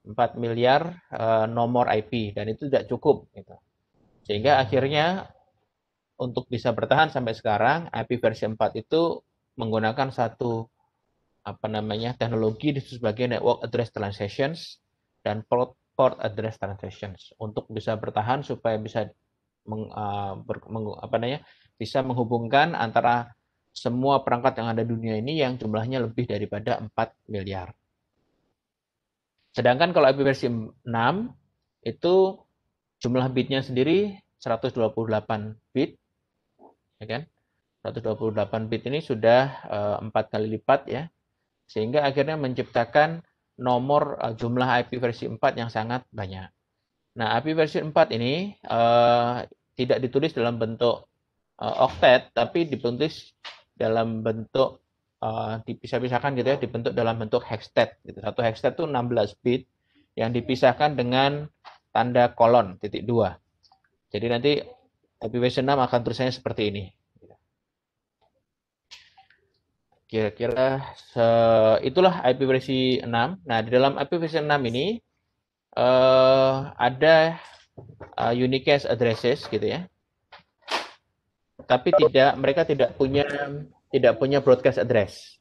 4 miliar uh, nomor IP dan itu tidak cukup gitu. Sehingga hmm. akhirnya untuk bisa bertahan sampai sekarang IP versi 4 itu menggunakan satu apa namanya teknologi sebagai network address translations dan port, port address translations untuk bisa bertahan supaya bisa meng, uh, ber, meng, apa namanya bisa menghubungkan antara semua perangkat yang ada di dunia ini yang jumlahnya lebih daripada 4 miliar. Sedangkan kalau IP versi 6 itu jumlah bitnya sendiri 128 bit, ya kan? 128 bit ini sudah eh, empat kali lipat ya, sehingga akhirnya menciptakan nomor eh, jumlah IP versi 4 yang sangat banyak. Nah, IP versi 4 ini uh, tidak ditulis dalam bentuk uh, oktet, tapi ditulis dalam bentuk Eh, dipisah-pisahkan gitu ya dibentuk dalam bentuk hextet gitu. Satu hextet itu 16 bit yang dipisahkan dengan tanda kolon titik dua. Jadi nanti ipv 6 e akan tulisannya seperti ini. Kira-kira itulah ipv 6. Nah, di dalam ipv 6 ini uh, ada uh, addresses gitu ya. Tapi tidak mereka tidak punya tidak punya broadcast address.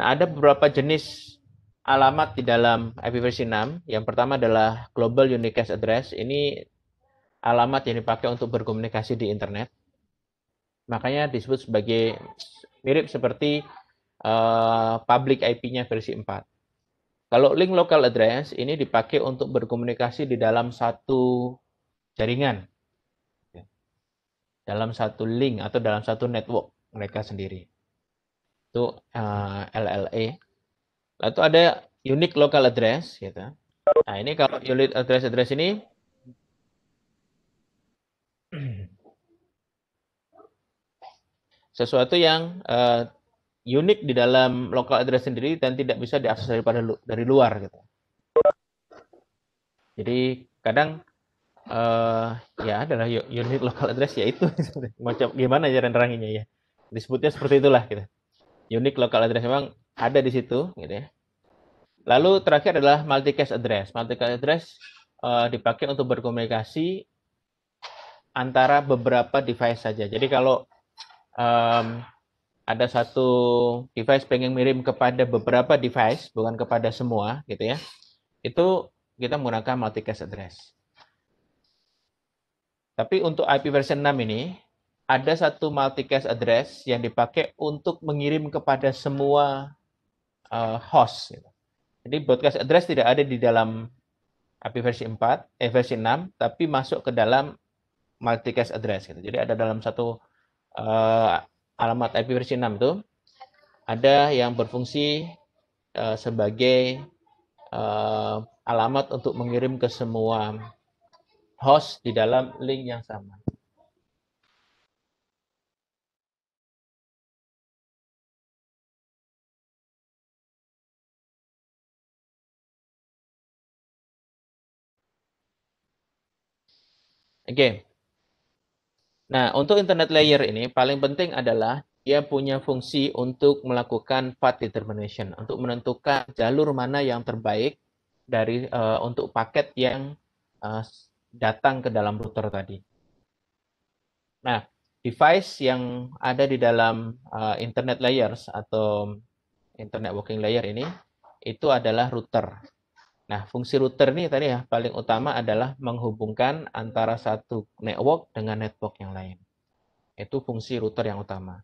Nah, ada beberapa jenis alamat di dalam IPv6. Yang pertama adalah Global Unicast Address. Ini alamat yang dipakai untuk berkomunikasi di internet. Makanya disebut sebagai mirip seperti uh, public IP-nya versi 4. Kalau link local address ini dipakai untuk berkomunikasi di dalam satu jaringan. Dalam satu link atau dalam satu network mereka sendiri. Itu uh, eh, LLA. E. Lalu ada unique local address gitu. Nah, ini kalau unit address address ini sesuatu yang uh, eh, unik di dalam local address sendiri dan tidak bisa diakses daripada lu, dari luar gitu. Jadi kadang uh, ya adalah unit local address yaitu macam gimana cara neranginya ya disebutnya seperti itulah gitu. unik lokal address memang ada di situ gitu ya. Lalu terakhir adalah multicast address. Multicast address uh, dipakai untuk berkomunikasi antara beberapa device saja. Jadi kalau um, ada satu device pengen mirim kepada beberapa device, bukan kepada semua gitu ya. Itu kita menggunakan multicast address. Tapi untuk IP version 6 ini, ada satu multicast address yang dipakai untuk mengirim kepada semua uh, host. Gitu. Jadi broadcast address tidak ada di dalam API versi 4, eh, versi 6, tapi masuk ke dalam multicast address. Gitu. Jadi ada dalam satu uh, alamat IP versi 6 itu ada yang berfungsi uh, sebagai uh, alamat untuk mengirim ke semua host di dalam link yang sama. Oke. Okay. Nah, untuk internet layer ini paling penting adalah dia punya fungsi untuk melakukan path determination, untuk menentukan jalur mana yang terbaik dari uh, untuk paket yang uh, datang ke dalam router tadi. Nah, device yang ada di dalam uh, internet layers atau internet working layer ini itu adalah router. Nah, fungsi router ini tadi ya paling utama adalah menghubungkan antara satu network dengan network yang lain. Itu fungsi router yang utama.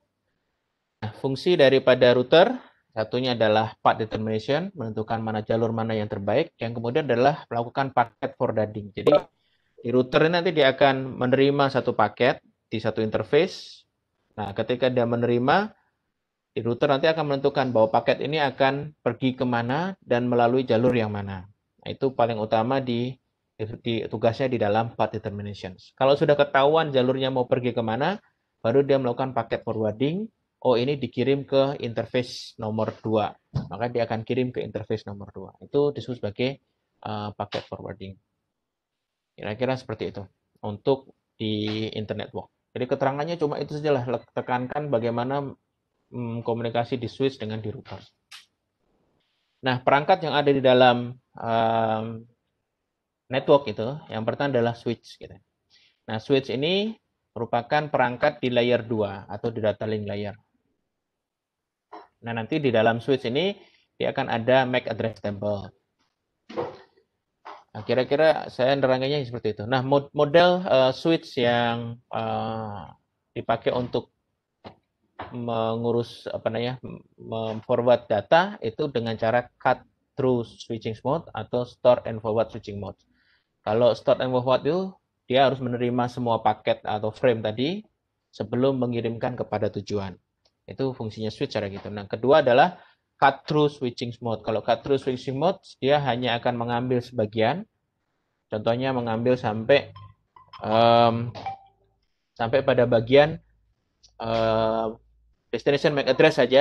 Nah, fungsi daripada router satunya adalah path determination, menentukan mana jalur mana yang terbaik. Yang kemudian adalah melakukan paket forwarding. Jadi di router ini nanti dia akan menerima satu paket di satu interface. Nah, ketika dia menerima, di router nanti akan menentukan bahwa paket ini akan pergi kemana dan melalui jalur yang mana. Itu paling utama di, di tugasnya di dalam path determinations. Kalau sudah ketahuan jalurnya mau pergi kemana, baru dia melakukan paket forwarding. Oh ini dikirim ke interface nomor 2. Maka dia akan kirim ke interface nomor 2. Itu disebut sebagai uh, paket forwarding. Kira-kira seperti itu untuk di internet walk. Jadi keterangannya cuma itu saja sajalah tekankan bagaimana mm, komunikasi di switch dengan di router. Nah, perangkat yang ada di dalam um, network itu, yang pertama adalah switch. Gitu. Nah, switch ini merupakan perangkat di layer 2 atau di data link layer. Nah, nanti di dalam switch ini, dia akan ada MAC address table. kira nah, kira-kira saya nerangainya seperti itu. Nah, model uh, switch yang uh, dipakai untuk mengurus apa namanya memforward data itu dengan cara cut through switching mode atau store and forward switching mode. Kalau store and forward itu dia harus menerima semua paket atau frame tadi sebelum mengirimkan kepada tujuan. Itu fungsinya switch cara gitu. Nah, kedua adalah cut through switching mode. Kalau cut through switching mode dia hanya akan mengambil sebagian. Contohnya mengambil sampai um, sampai pada bagian uh, destination MAC address saja.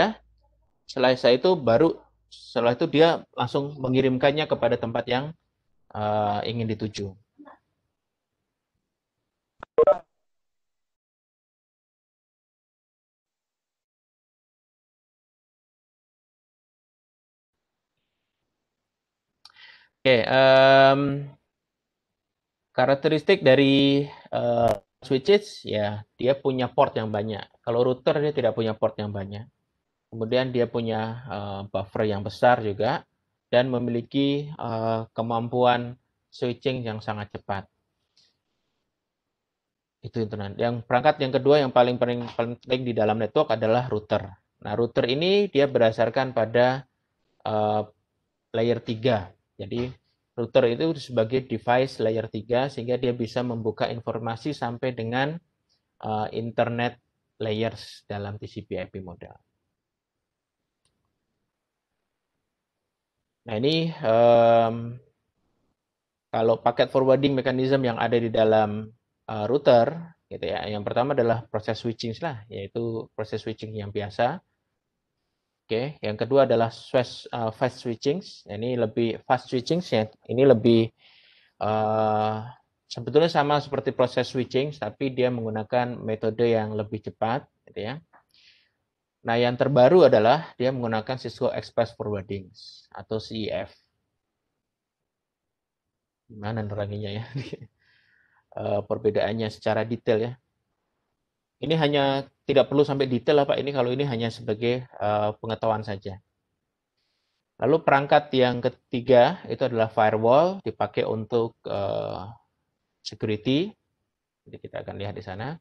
Setelah itu baru setelah itu dia langsung mengirimkannya kepada tempat yang uh, ingin dituju. Oke, okay, um, karakteristik dari uh, switches ya dia punya port yang banyak. Kalau router dia tidak punya port yang banyak. Kemudian dia punya uh, buffer yang besar juga dan memiliki uh, kemampuan switching yang sangat cepat. Itu internet. Yang perangkat yang kedua yang paling paling penting di dalam network adalah router. Nah, router ini dia berdasarkan pada uh, layer 3. Jadi Router itu sebagai device layer 3 sehingga dia bisa membuka informasi sampai dengan uh, internet layers dalam TCP/IP model. Nah ini um, kalau paket forwarding mechanism yang ada di dalam uh, router, gitu ya. Yang pertama adalah proses switching lah, yaitu proses switching yang biasa. Oke, okay. yang kedua adalah fast, uh, fast switching. Nah, ini lebih fast switching ya. Ini lebih uh, sebetulnya sama seperti proses switching, tapi dia menggunakan metode yang lebih cepat, gitu ya. Nah, yang terbaru adalah dia menggunakan Cisco Express Forwarding atau CEF. Gimana neranginya ya? uh, perbedaannya secara detail ya. Ini hanya tidak perlu sampai detail lah Pak, ini kalau ini hanya sebagai uh, pengetahuan saja. Lalu perangkat yang ketiga itu adalah firewall, dipakai untuk uh, security. Jadi kita akan lihat di sana.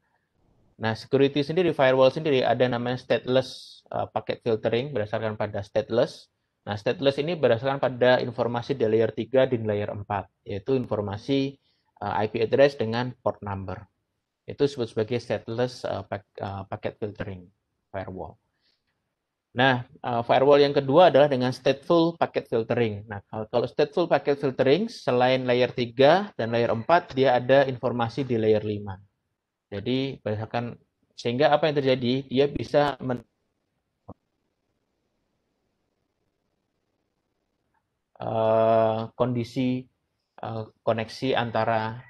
Nah, security sendiri, firewall sendiri ada namanya stateless uh, eh, packet filtering berdasarkan pada stateless. Nah, stateless ini berdasarkan pada informasi di layer 3 dan layer 4, yaitu informasi uh, IP address dengan port number. Itu disebut sebagai stateless eh, eh, packet filtering firewall. Nah, eh, firewall yang kedua adalah dengan stateful packet filtering. Nah, kalau, stateful packet filtering selain layer 3 dan layer 4 dia ada informasi di layer 5. Jadi, berdasarkan sehingga apa yang terjadi, dia bisa men kondisi koneksi antara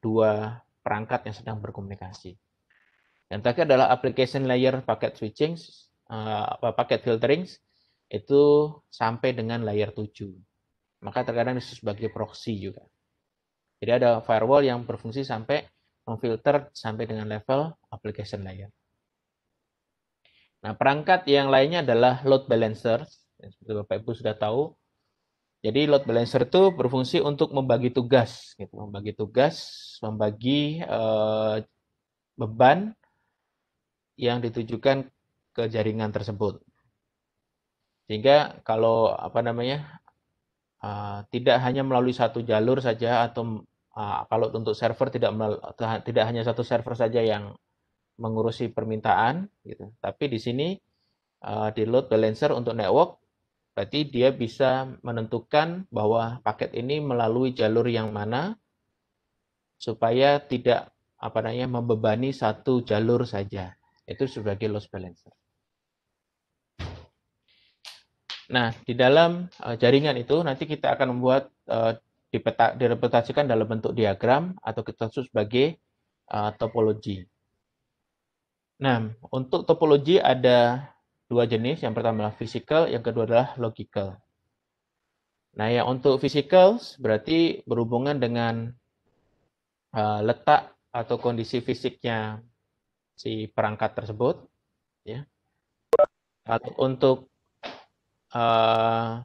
dua perangkat yang sedang berkomunikasi. Yang terakhir adalah application layer packet switching, uh, eh, packet filtering, itu sampai dengan layer 7. Maka terkadang disebut sebagai proxy juga. Jadi ada firewall yang berfungsi sampai memfilter sampai dengan level application layer. Nah, perangkat yang lainnya adalah load balancer. Seperti Bapak Ibu sudah tahu, jadi load balancer itu berfungsi untuk membagi tugas, gitu, membagi tugas, membagi uh, beban yang ditujukan ke jaringan tersebut. Sehingga kalau apa namanya uh, tidak hanya melalui satu jalur saja atau uh, kalau untuk server tidak tidak hanya satu server saja yang mengurusi permintaan, gitu. Tapi di sini uh, di load balancer untuk network Berarti dia bisa menentukan bahwa paket ini melalui jalur yang mana supaya tidak apa namanya membebani satu jalur saja. Itu sebagai loss balancer. Nah, di dalam eh, jaringan itu nanti kita akan membuat eh, direpresentasikan dalam bentuk diagram atau kita sebut sebagai eh, topologi. Nah, untuk topologi ada dua jenis. Yang pertama adalah physical, yang kedua adalah logical. Nah, ya untuk physical berarti berhubungan dengan uh, letak atau kondisi fisiknya si perangkat tersebut, ya. Atau untuk uh,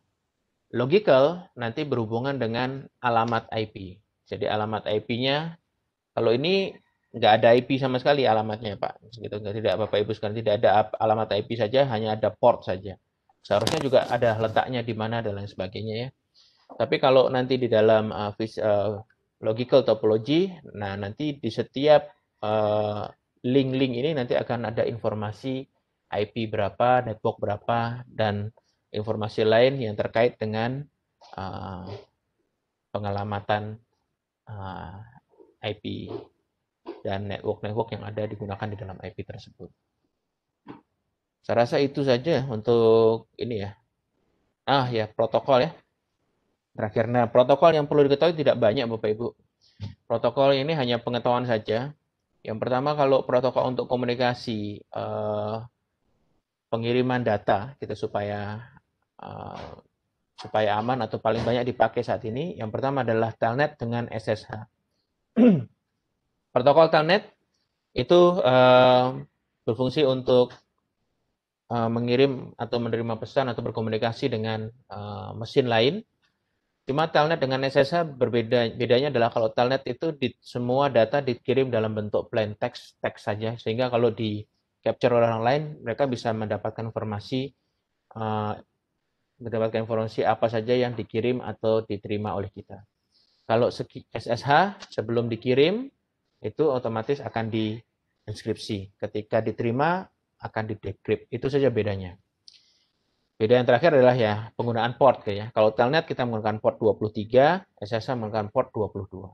logical nanti berhubungan dengan alamat IP. Jadi alamat IP-nya kalau ini nggak ada IP sama sekali alamatnya Pak. Gitu, tidak Bapak Ibu sekarang tidak ada alamat IP saja, hanya ada port saja. Seharusnya juga ada letaknya di mana dan lain sebagainya ya. Tapi kalau nanti di dalam uh, uh, logical topology, nah nanti di setiap eh, link-link uh, ini nanti akan ada informasi IP berapa, network berapa, dan informasi lain yang terkait dengan uh, pengalamatan uh, IP dan network-network yang ada digunakan di dalam IP tersebut. Saya rasa itu saja untuk ini ya. Ah ya, protokol ya. Terakhir, nah protokol yang perlu diketahui tidak banyak Bapak Ibu. Protokol ini hanya pengetahuan saja. Yang pertama kalau protokol untuk komunikasi eh, pengiriman data kita gitu, supaya eh, supaya aman atau paling banyak dipakai saat ini. Yang pertama adalah telnet dengan SSH. Protokol Telnet itu uh, berfungsi untuk uh, mengirim atau menerima pesan atau berkomunikasi dengan uh, mesin lain. Cuma telnet dengan SSH berbeda. Bedanya adalah kalau telnet itu di, semua data dikirim dalam bentuk plain text, teks saja. Sehingga kalau di capture orang lain, mereka bisa mendapatkan informasi uh, mendapatkan informasi apa saja yang dikirim atau diterima oleh kita. Kalau SSH sebelum dikirim, itu otomatis akan di inskripsi Ketika diterima akan di decrypt Itu saja bedanya. Beda yang terakhir adalah ya penggunaan port ya. Kalau telnet kita menggunakan port 23, SSH menggunakan port 22.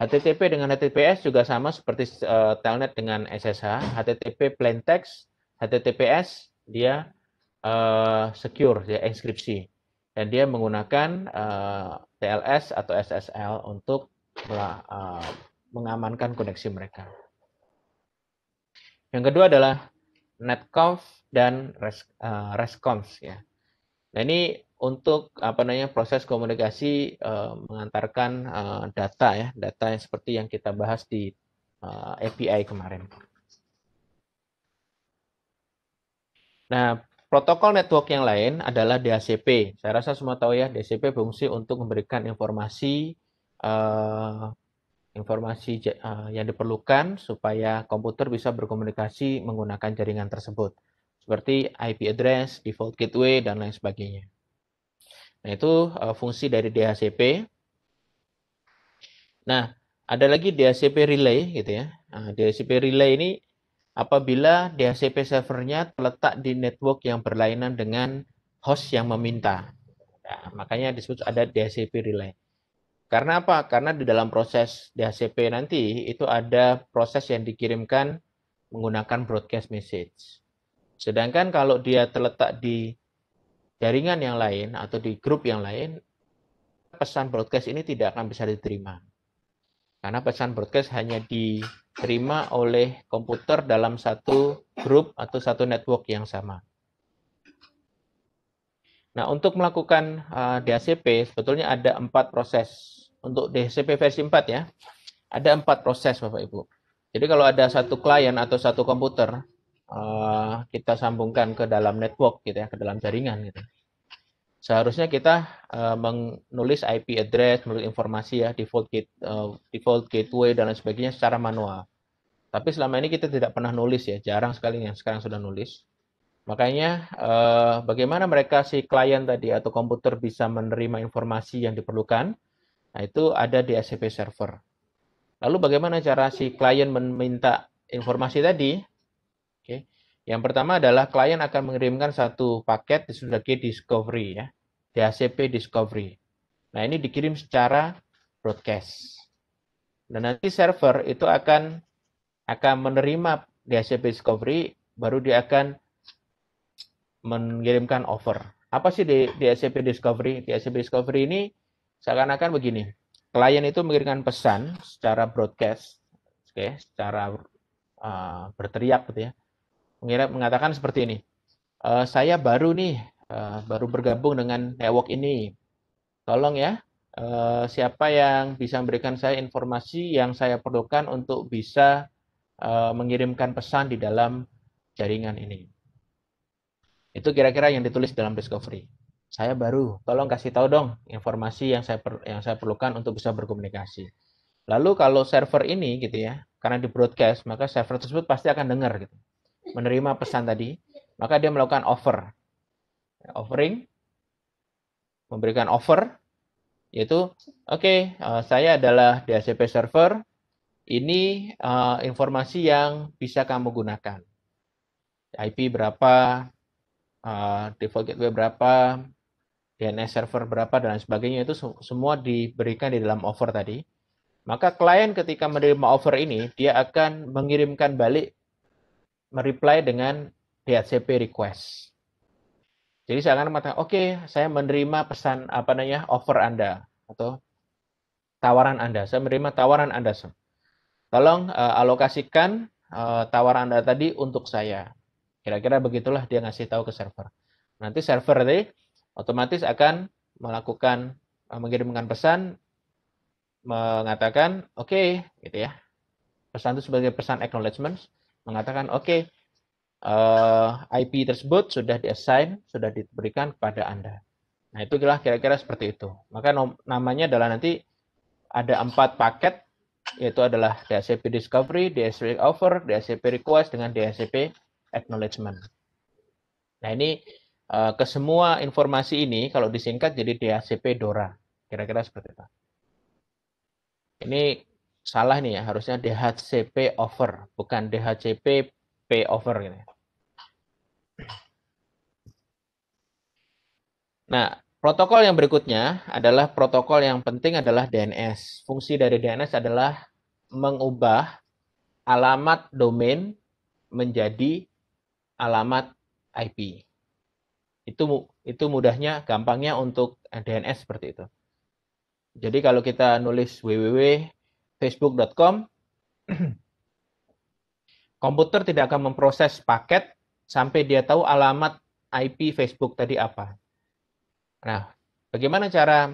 HTTP dengan HTTPS juga sama seperti uh, telnet dengan SSH. HTTP plain text, HTTPS dia eh, secure, dia inskripsi. Dan dia menggunakan uh, eh, TLS atau SSL untuk uh, mengamankan koneksi mereka. Yang kedua adalah netconf dan res, uh, ya. Nah ini untuk apa namanya proses komunikasi uh, mengantarkan uh, data ya, data yang seperti yang kita bahas di uh, API kemarin. Nah, protokol network yang lain adalah DHCP. Saya rasa semua tahu ya, DHCP fungsi untuk memberikan informasi uh, informasi eh, yang diperlukan supaya komputer bisa berkomunikasi menggunakan jaringan tersebut, seperti IP address, default gateway, dan lain sebagainya. Nah, itu eh, fungsi dari DHCP. Nah, ada lagi DHCP relay gitu ya. Nah, DHCP relay ini apabila DHCP servernya terletak di network yang berlainan dengan host yang meminta. Nah, makanya disebut ada DHCP relay. Karena apa? Karena di dalam proses DHCP nanti itu ada proses yang dikirimkan menggunakan broadcast message. Sedangkan kalau dia terletak di jaringan yang lain atau di grup yang lain, pesan broadcast ini tidak akan bisa diterima. Karena pesan broadcast hanya diterima oleh komputer dalam satu grup atau satu network yang sama. Nah, untuk melakukan uh, eh, DHCP sebetulnya ada empat proses untuk DCP versi 4 ya, ada empat proses Bapak Ibu. Jadi kalau ada satu klien atau satu komputer, eh, kita sambungkan ke dalam network gitu ya, ke dalam jaringan gitu. Seharusnya kita eh, menulis IP address, menulis informasi ya, default gate, eh, default gateway dan lain sebagainya secara manual. Tapi selama ini kita tidak pernah nulis ya, jarang sekali yang sekarang sudah nulis. Makanya bagaimana mereka si klien tadi atau komputer bisa menerima informasi yang diperlukan, Nah, itu ada di SCP server. Lalu bagaimana cara si klien meminta informasi tadi? Oke. Yang pertama adalah klien akan mengirimkan satu paket sebagai discovery ya, DHCP discovery. Nah, ini dikirim secara broadcast. Dan nanti server itu akan akan menerima DHCP discovery baru dia akan mengirimkan offer. Apa sih di DHCP discovery? DHCP discovery ini Seakan-akan begini, klien itu mengirimkan pesan secara broadcast, oke, okay, secara uh, berteriak gitu ya, mengira mengatakan seperti ini, e, saya baru nih, uh, baru bergabung dengan network ini, tolong ya, uh, siapa yang bisa memberikan saya informasi yang saya perlukan untuk bisa uh, mengirimkan pesan di dalam jaringan ini. Itu kira-kira yang ditulis dalam discovery saya baru. Tolong kasih tahu dong informasi yang saya per, yang saya perlukan untuk bisa berkomunikasi. Lalu kalau server ini gitu ya, karena di broadcast, maka server tersebut pasti akan dengar gitu. Menerima pesan tadi, maka dia melakukan offer. Offering memberikan offer yaitu oke, okay, eh, saya adalah DHCP server. Ini eh, informasi yang bisa kamu gunakan. IP berapa, uh, default gateway berapa, DNS server berapa dan sebagainya itu semua diberikan di dalam offer tadi. Maka klien ketika menerima offer ini, dia akan mengirimkan balik mereply dengan DHCP request. Jadi saya akan mengatakan, oke, okay, saya menerima pesan apa namanya offer Anda atau tawaran Anda. Saya menerima tawaran Anda. Tolong uh, alokasikan uh, tawaran Anda tadi untuk saya. Kira-kira begitulah dia ngasih tahu ke server. Nanti server tadi otomatis akan melakukan eh, mengirimkan pesan mengatakan oke okay, gitu ya pesan itu sebagai pesan acknowledgement mengatakan oke okay, eh, IP tersebut sudah diassign sudah diberikan kepada anda nah itu kira-kira seperti itu maka namanya adalah nanti ada empat paket yaitu adalah DHCP discovery, DHCP offer, DHCP request dengan DHCP acknowledgement. Nah ini Eh, ke semua informasi ini kalau disingkat jadi DHCP DORA. Kira-kira seperti itu. Ini salah nih ya, harusnya DHCP over, bukan DHCP over. gitu ya. Nah, protokol yang berikutnya adalah protokol yang penting adalah DNS. Fungsi dari DNS adalah mengubah alamat domain menjadi alamat IP. Itu itu mudahnya, gampangnya untuk DNS seperti itu. Jadi kalau kita nulis www.facebook.com komputer tidak akan memproses paket sampai dia tahu alamat IP Facebook tadi apa. Nah, bagaimana cara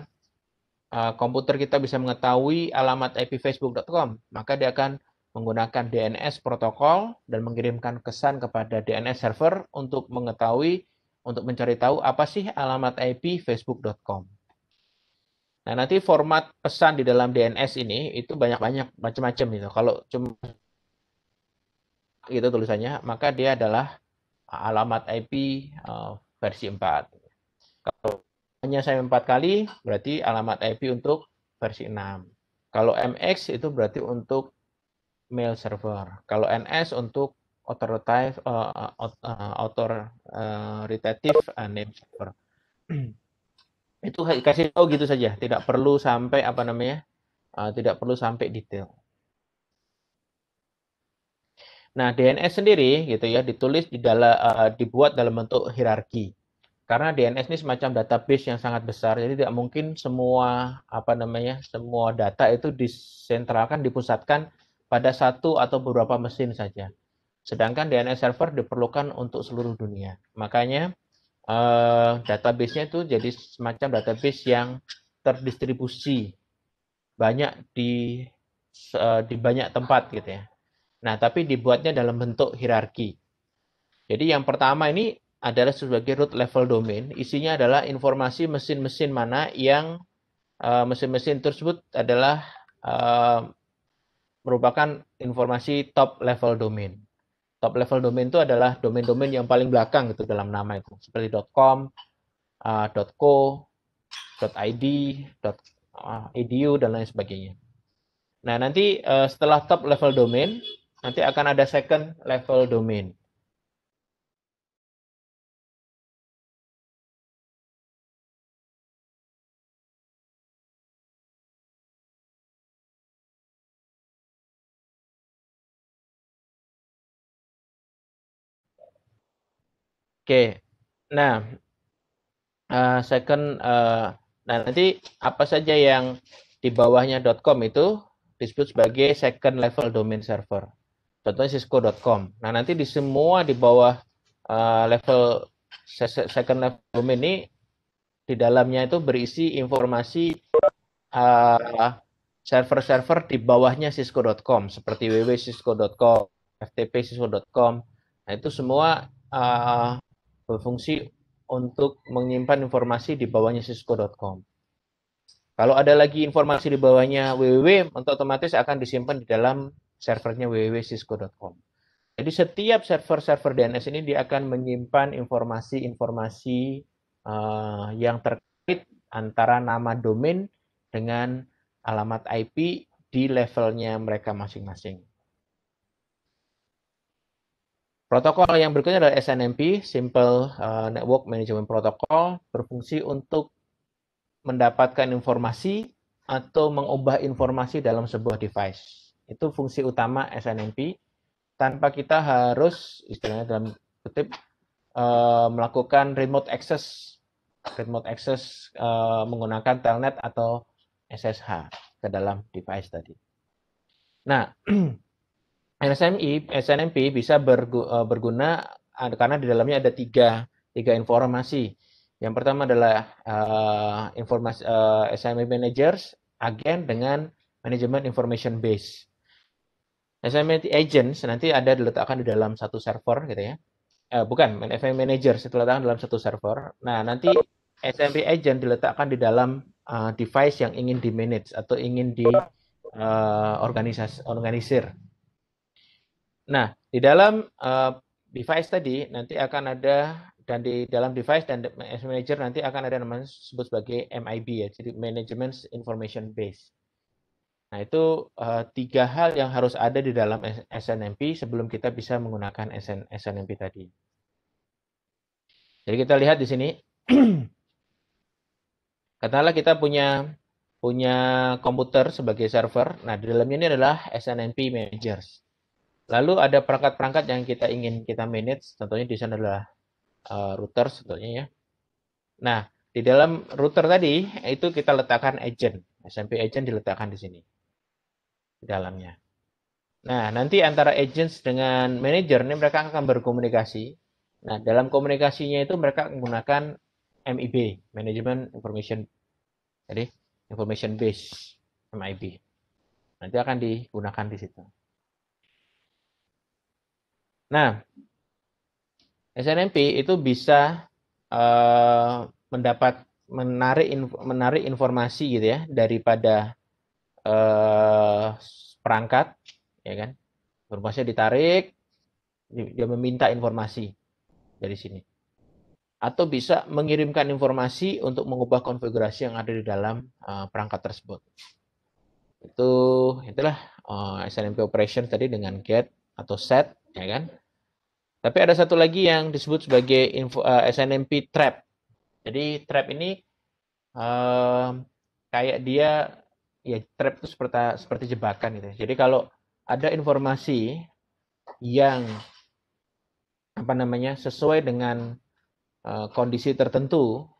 e, komputer kita bisa mengetahui alamat IP facebook.com? Maka dia akan menggunakan DNS protokol dan mengirimkan kesan kepada DNS server untuk mengetahui untuk mencari tahu apa sih alamat IP facebook.com. Nah, nanti format pesan di dalam DNS ini itu banyak-banyak macam-macam gitu. Kalau cuma itu tulisannya, maka dia adalah uh, alamat IP uh, versi 4. Kalau hanya saya 4 kali, berarti alamat IP untuk versi 6. Kalau MX itu berarti untuk mail server. Kalau NS untuk authoritative uh, uh, uh, authoritative uh, name server. itu kasih tahu gitu saja, tidak perlu sampai apa namanya, uh, tidak perlu sampai detail. Nah, DNS sendiri gitu ya ditulis di dalam uh, dibuat dalam bentuk hierarki. Karena DNS ini semacam database yang sangat besar, jadi tidak mungkin semua apa namanya, semua data itu disentralkan, dipusatkan pada satu atau beberapa mesin saja Sedangkan DNS server diperlukan untuk seluruh dunia. Makanya uh, database-nya itu jadi semacam database yang terdistribusi banyak di uh, di banyak tempat gitu ya. Nah, tapi dibuatnya dalam bentuk hierarki. Jadi yang pertama ini adalah sebagai root level domain. Isinya adalah informasi mesin-mesin mana yang eh, mesin-mesin uh, tersebut adalah uh, merupakan informasi top level domain top level domain itu adalah domain-domain yang paling belakang gitu dalam nama itu seperti .com, uh, .co, .id, uh, .edu dan lain sebagainya. Nah nanti uh, setelah top level domain nanti akan ada second level domain. Oke. Nah, uh, second uh, nah nanti apa saja yang di bawahnya .com itu disebut sebagai second level domain server. Contohnya cisco.com. Nah, nanti di semua di bawah uh, level second level domain ini di dalamnya itu berisi informasi uh, server-server di bawahnya cisco.com seperti www.cisco.com, ftp com. Nah, itu semua uh, berfungsi untuk menyimpan informasi di bawahnya cisco.com. Kalau ada lagi informasi di bawahnya www, otomatis akan disimpan di dalam servernya www.cisco.com. Jadi setiap server-server DNS ini dia akan menyimpan informasi-informasi uh, yang terkait antara nama domain dengan alamat IP di levelnya mereka masing-masing. Protokol yang berikutnya adalah SNMP, Simple eh, Network Management Protocol, berfungsi untuk mendapatkan informasi atau mengubah informasi dalam sebuah device. Itu fungsi utama SNMP. Tanpa kita harus, istilahnya dalam kutip, eh, melakukan remote access, remote access eh, menggunakan telnet atau SSH ke dalam device tadi. Nah, SNMI, SNMP bisa eh, berguna eh, karena di dalamnya ada tiga, tiga informasi. Yang pertama adalah uh, informasi uh, SME managers, agen dengan manajemen information base. SME agents nanti ada diletakkan di dalam satu server gitu ya. Uh, bukan, SME managers diletakkan dalam satu server. Nah, nanti SMP agent diletakkan di dalam uh, device yang ingin di manage atau ingin di uh, organisasi organisir. Nah, di dalam uh, device tadi nanti akan ada dan di dalam device dan as manager nanti akan ada namanya sebut sebagai MIB ya, jadi Management Information Base. Nah, itu uh, tiga hal yang harus ada di dalam SNMP sebelum kita bisa menggunakan SN, SNMP tadi. Jadi kita lihat di sini, katakanlah kita punya punya komputer sebagai server. Nah, di dalamnya ini adalah SNMP managers. Lalu ada perangkat-perangkat yang kita ingin kita manage, contohnya di sana adalah eh, router sebetulnya ya. Nah, di dalam router tadi itu kita letakkan agent. SMP agent diletakkan di sini. Di dalamnya. Nah, nanti antara agents dengan manager ini mereka akan berkomunikasi. Nah, dalam komunikasinya itu mereka menggunakan MIB, Management Information jadi Information Base, MIB. Nanti akan digunakan di situ. Nah, SNMP itu bisa uh, mendapat menarik menarik informasi gitu ya daripada uh, perangkat, ya kan? Informasinya ditarik, dia meminta informasi dari sini. Atau bisa mengirimkan informasi untuk mengubah konfigurasi yang ada di dalam uh, perangkat tersebut. Itu itulah uh, SNMP operation tadi dengan get atau set ya kan? Tapi ada satu lagi yang disebut sebagai info, uh, eh, SNMP trap. Jadi trap ini uh, kayak dia ya trap itu seperti seperti jebakan gitu. Jadi kalau ada informasi yang apa namanya sesuai dengan uh, kondisi tertentu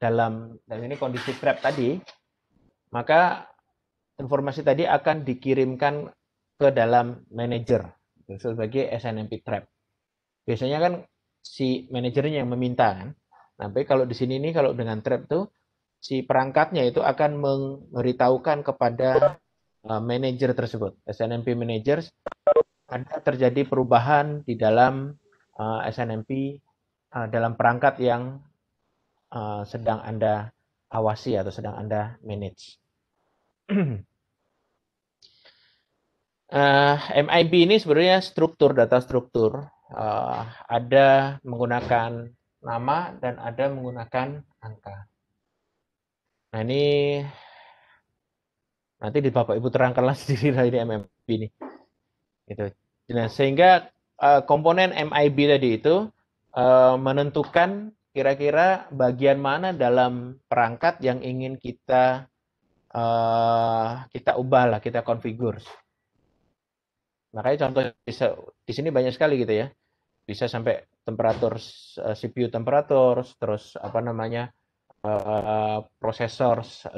dalam dan ini kondisi trap tadi, maka informasi tadi akan dikirimkan ke dalam manajer Gitu. sebagai SNMP trap. Biasanya kan si manajernya yang meminta kan. Nah, tapi kalau di sini nih kalau dengan trap tuh si perangkatnya itu akan memberitahukan kepada uh, manajer tersebut, SNMP managers ada terjadi perubahan di dalam uh, eh, SNMP uh, eh, dalam perangkat yang uh, sedang Anda awasi atau sedang Anda manage. Uh, eh, MIB ini sebenarnya struktur data struktur. Uh, ada menggunakan nama dan ada menggunakan angka. Nah ini nanti di bapak ibu terangkanlah sendiri dari MIB ini. Gitu. Nah sehingga uh, komponen MIB tadi itu uh, menentukan kira-kira bagian mana dalam perangkat yang ingin kita uh, kita ubah lah kita konfigur Makanya contoh bisa di sini banyak sekali gitu ya. Bisa sampai temperatur eh, CPU temperatur, terus apa namanya uh, prosesor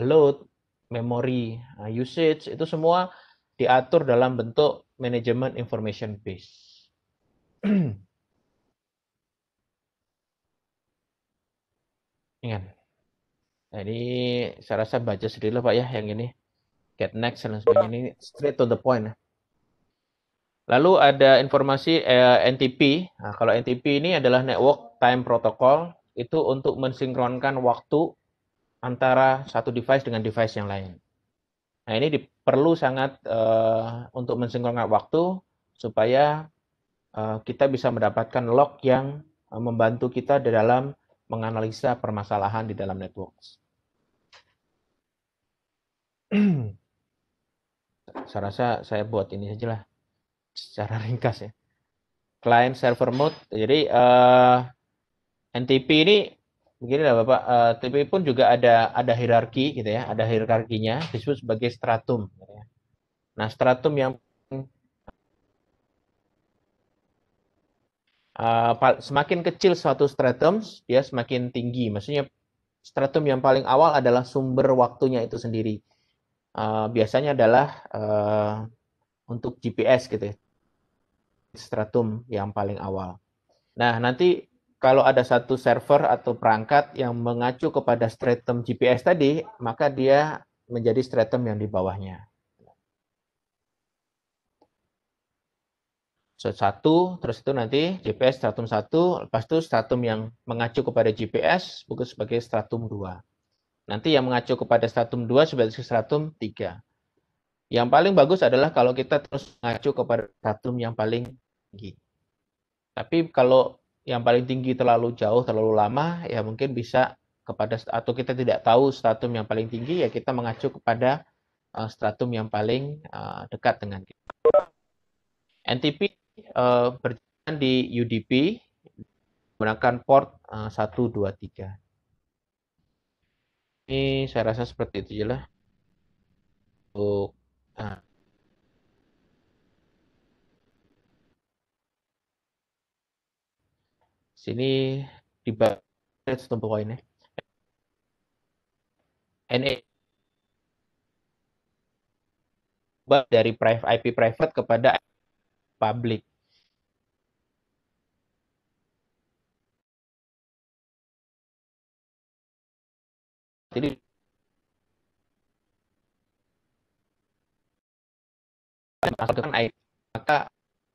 load, memory eh, usage itu semua diatur dalam bentuk manajemen information base. Ingat. Nah, ini saya rasa baca sendiri lah Pak ya yang ini. Get next dan sebagainya ini straight to the point. Lalu ada informasi eh, NTP. Nah, kalau NTP ini adalah Network Time Protocol, itu untuk mensinkronkan waktu antara satu device dengan device yang lain. Nah, ini perlu sangat eh, untuk mensinkronkan waktu supaya eh, kita bisa mendapatkan log yang eh, membantu kita di dalam menganalisa permasalahan di dalam network. saya rasa saya buat ini saja lah secara ringkas ya. Client server mode. Jadi uh, eh, NTP ini begini lah Bapak, uh, eh, TP pun juga ada ada hierarki gitu ya, ada hierarkinya disebut sebagai stratum. Gitu ya. Nah stratum yang uh, semakin kecil suatu stratum, dia semakin tinggi. Maksudnya stratum yang paling awal adalah sumber waktunya itu sendiri. Uh, biasanya adalah uh, untuk GPS gitu ya stratum yang paling awal. Nah, nanti kalau ada satu server atau perangkat yang mengacu kepada stratum GPS tadi, maka dia menjadi stratum yang di bawahnya. So satu, terus itu nanti GPS stratum satu, lepas itu stratum yang mengacu kepada GPS bukan sebagai stratum dua. Nanti yang mengacu kepada stratum dua sebagai stratum tiga. Yang paling bagus adalah kalau kita terus mengacu kepada stratum yang paling tinggi. Tapi kalau yang paling tinggi terlalu jauh, terlalu lama, ya mungkin bisa kepada atau kita tidak tahu stratum yang paling tinggi, ya kita mengacu kepada uh, stratum yang paling eh, dekat dengan kita. NTP uh, eh, berjalan di UDP menggunakan port uh, 123. Ini saya rasa seperti itu jelas untuk uh, Sini di itu tombol koinnya. NA dari private IP private kepada public. Jadi masukkan IP maka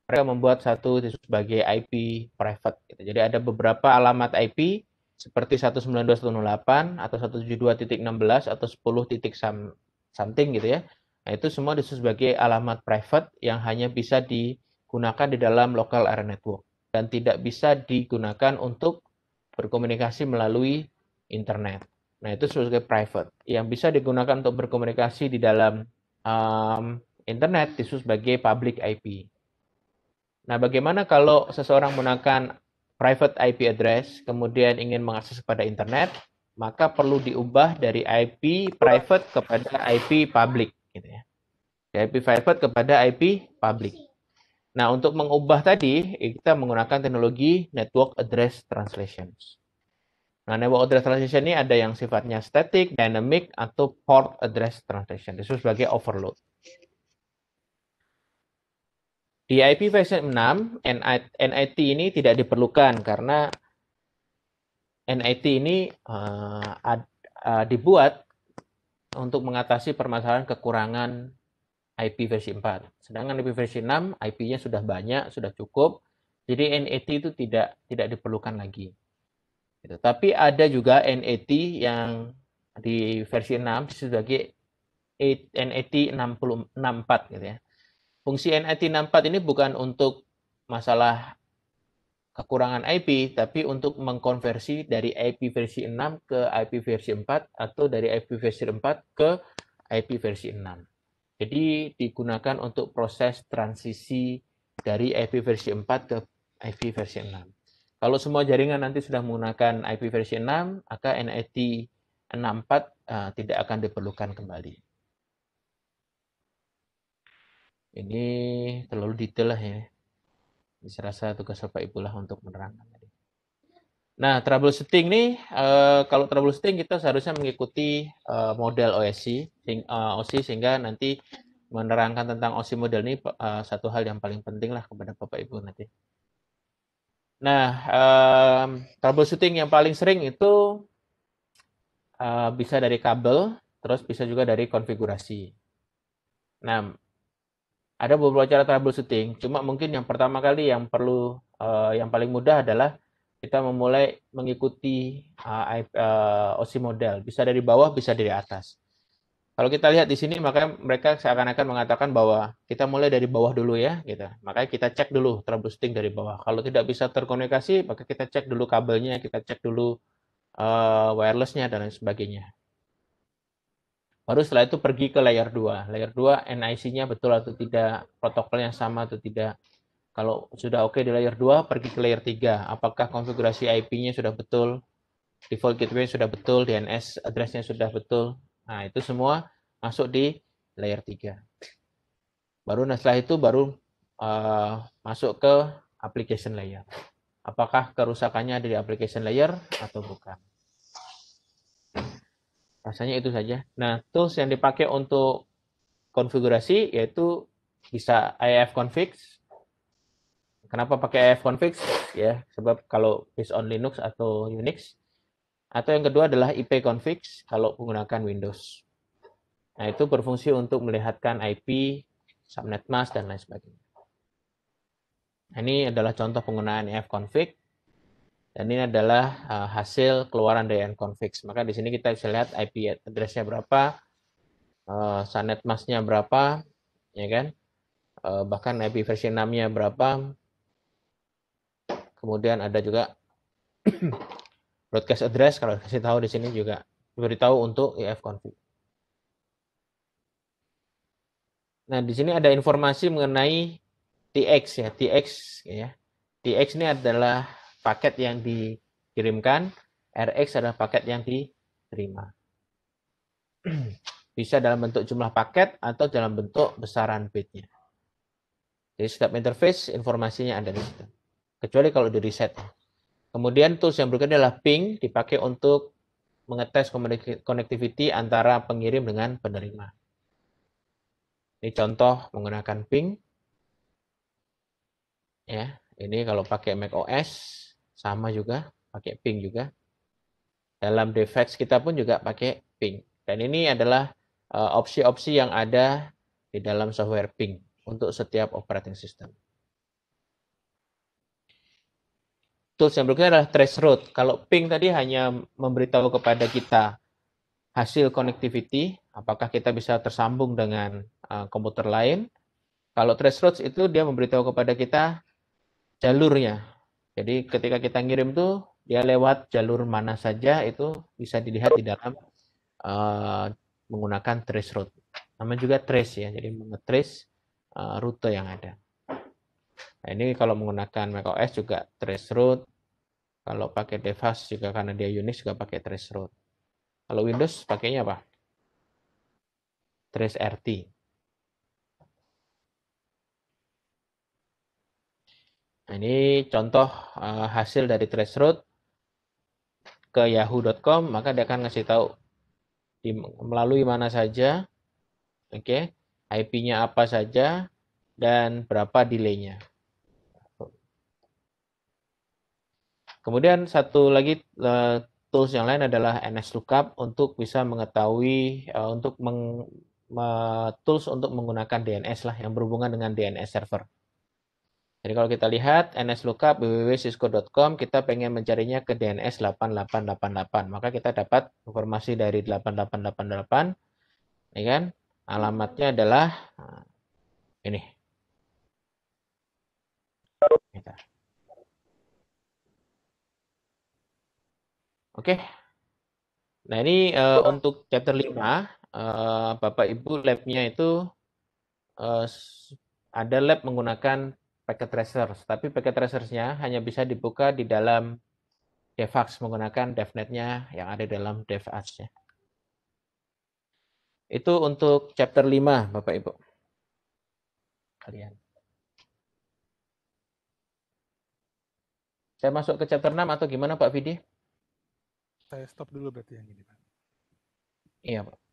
mereka membuat satu sebagai IP private. Gitu. Jadi ada beberapa alamat IP seperti 192.168 atau 172.16 atau 10. something gitu ya. Nah, itu semua disebut sebagai alamat private yang hanya bisa digunakan di dalam local area network dan tidak bisa digunakan untuk berkomunikasi melalui internet. Nah, itu sebagai private. Yang bisa digunakan untuk berkomunikasi di dalam um, internet disebut sebagai public IP. Nah, bagaimana kalau seseorang menggunakan private IP address, kemudian ingin mengakses kepada internet, maka perlu diubah dari IP private kepada IP public. Gitu ya. IP private kepada IP public. Nah, untuk mengubah tadi, kita menggunakan teknologi network address translation. Nah, network address translation ini ada yang sifatnya static, dynamic, atau port address translation. Itu sebagai overload. Di IPv6, NIT ini tidak diperlukan karena NIT ini uh, ad, uh, dibuat untuk mengatasi permasalahan kekurangan IP versi 4. Sedangkan IP versi 6, IP-nya sudah banyak, sudah cukup. Jadi NAT e itu tidak tidak diperlukan lagi. Gitu. Tapi ada juga NAT e yang di versi 6 sebagai e NAT empat, gitu ya. Fungsi NIT64 ini bukan untuk masalah kekurangan IP, tapi untuk mengkonversi dari IP versi 6 ke IP versi 4 atau dari IP versi 4 ke IP versi 6. Jadi digunakan untuk proses transisi dari IP versi 4 ke IP versi 6. Kalau semua jaringan nanti sudah menggunakan IP versi 6, maka NIT 64 uh, tidak akan diperlukan kembali. Ini terlalu detail lah ya. Saya rasa tugas Bapak Ibu lah untuk menerangkan tadi. Nah, troubleshooting nih, uh, kalau troubleshooting kita seharusnya mengikuti eh, model OSI, eh, OSI sehingga nanti menerangkan tentang OSI model ini satu hal yang paling penting lah kepada Bapak Ibu nanti. Nah, um, troubleshooting yang paling sering itu bisa dari kabel, terus bisa juga dari konfigurasi. Nah, ada beberapa cara troubleshooting. Cuma mungkin yang pertama kali yang perlu uh, yang paling mudah adalah kita memulai mengikuti uh, eh, uh, eh, OSI model. Bisa dari bawah, bisa dari atas. Kalau kita lihat di sini, maka mereka seakan-akan mengatakan bahwa kita mulai dari bawah dulu ya, gitu. Makanya kita cek dulu troubleshooting dari bawah. Kalau tidak bisa terkomunikasi, maka kita cek dulu kabelnya, kita cek dulu uh, wirelessnya dan lain sebagainya. Baru setelah itu pergi ke layer 2. Layer 2 NIC-nya betul atau tidak, protokolnya sama atau tidak. Kalau sudah oke okay di layer 2, pergi ke layer 3. Apakah konfigurasi IP-nya sudah betul, default gateway sudah betul, DNS address-nya sudah betul. Nah, itu semua masuk di layer 3. Baru nah setelah itu baru uh, masuk ke application layer. Apakah kerusakannya ada di application layer atau bukan. Rasanya itu saja. Nah, tools yang dipakai untuk konfigurasi yaitu bisa IF config. Kenapa pakai IF config? Ya, sebab kalau based on Linux atau Unix. Atau yang kedua adalah IP config kalau menggunakan Windows. Nah, itu berfungsi untuk melihatkan IP, subnet mask dan lain sebagainya. Nah, ini adalah contoh penggunaan IF config dan ini adalah eh, hasil keluaran dari unconfig. Maka di sini kita bisa lihat IP address-nya berapa, uh, subnet mask-nya berapa, ya kan? Eh, bahkan IP versi 6-nya berapa. Kemudian ada juga broadcast address kalau kasih tahu di sini juga beritahu untuk if config. Nah, di sini ada informasi mengenai TX ya, TX ya. TX ini adalah paket yang dikirimkan, Rx adalah paket yang diterima. Bisa dalam bentuk jumlah paket atau dalam bentuk besaran bitnya. Jadi setiap interface informasinya ada di situ. Kecuali kalau di reset. Kemudian tools yang berikutnya adalah ping dipakai untuk mengetes connectivity antara pengirim dengan penerima. Ini contoh menggunakan ping. Ya, ini kalau pakai macOS sama juga pakai ping juga dalam defects kita pun juga pakai ping dan ini adalah eh, opsi-opsi yang ada di dalam software ping untuk setiap operating system tools yang berikutnya adalah trace route kalau ping tadi hanya memberitahu kepada kita hasil connectivity apakah kita bisa tersambung dengan eh, komputer lain kalau trace route itu dia memberitahu kepada kita jalurnya jadi ketika kita ngirim tuh dia lewat jalur mana saja itu bisa dilihat di dalam uh, menggunakan trace route. Nama juga trace ya, jadi mengetrace uh, rute yang ada. Nah, ini kalau menggunakan macOS juga trace route. Kalau pakai device juga karena dia Unix juga pakai trace route. Kalau Windows pakainya apa? Trace RT. Nah, ini contoh uh, hasil dari traceroute ke yahoo.com, maka dia akan ngasih tahu di, melalui mana saja, oke, okay, IP-nya apa saja, dan berapa delay-nya. Kemudian satu lagi uh, tools yang lain adalah NS lookup untuk bisa mengetahui uh, untuk meng, uh, tools untuk menggunakan DNS lah yang berhubungan dengan DNS server. Jadi kalau kita lihat nslookup www.cisco.com kita pengen mencarinya ke DNS 8888, maka kita dapat informasi dari 8888 ya kan? Alamatnya adalah eh, ini. Bentar. Oke. Nah, ini uh, untuk chapter 5 uh, eh, Bapak Ibu labnya itu uh, ada lab menggunakan packet tracers, tapi packet tracersnya hanya bisa dibuka di dalam DevAx menggunakan DevNet-nya yang ada dalam DevAx-nya. Itu untuk chapter 5, Bapak Ibu. Kalian. Saya masuk ke chapter 6 atau gimana Pak Vidi? Saya stop dulu berarti yang ini, Pak. Iya, Pak.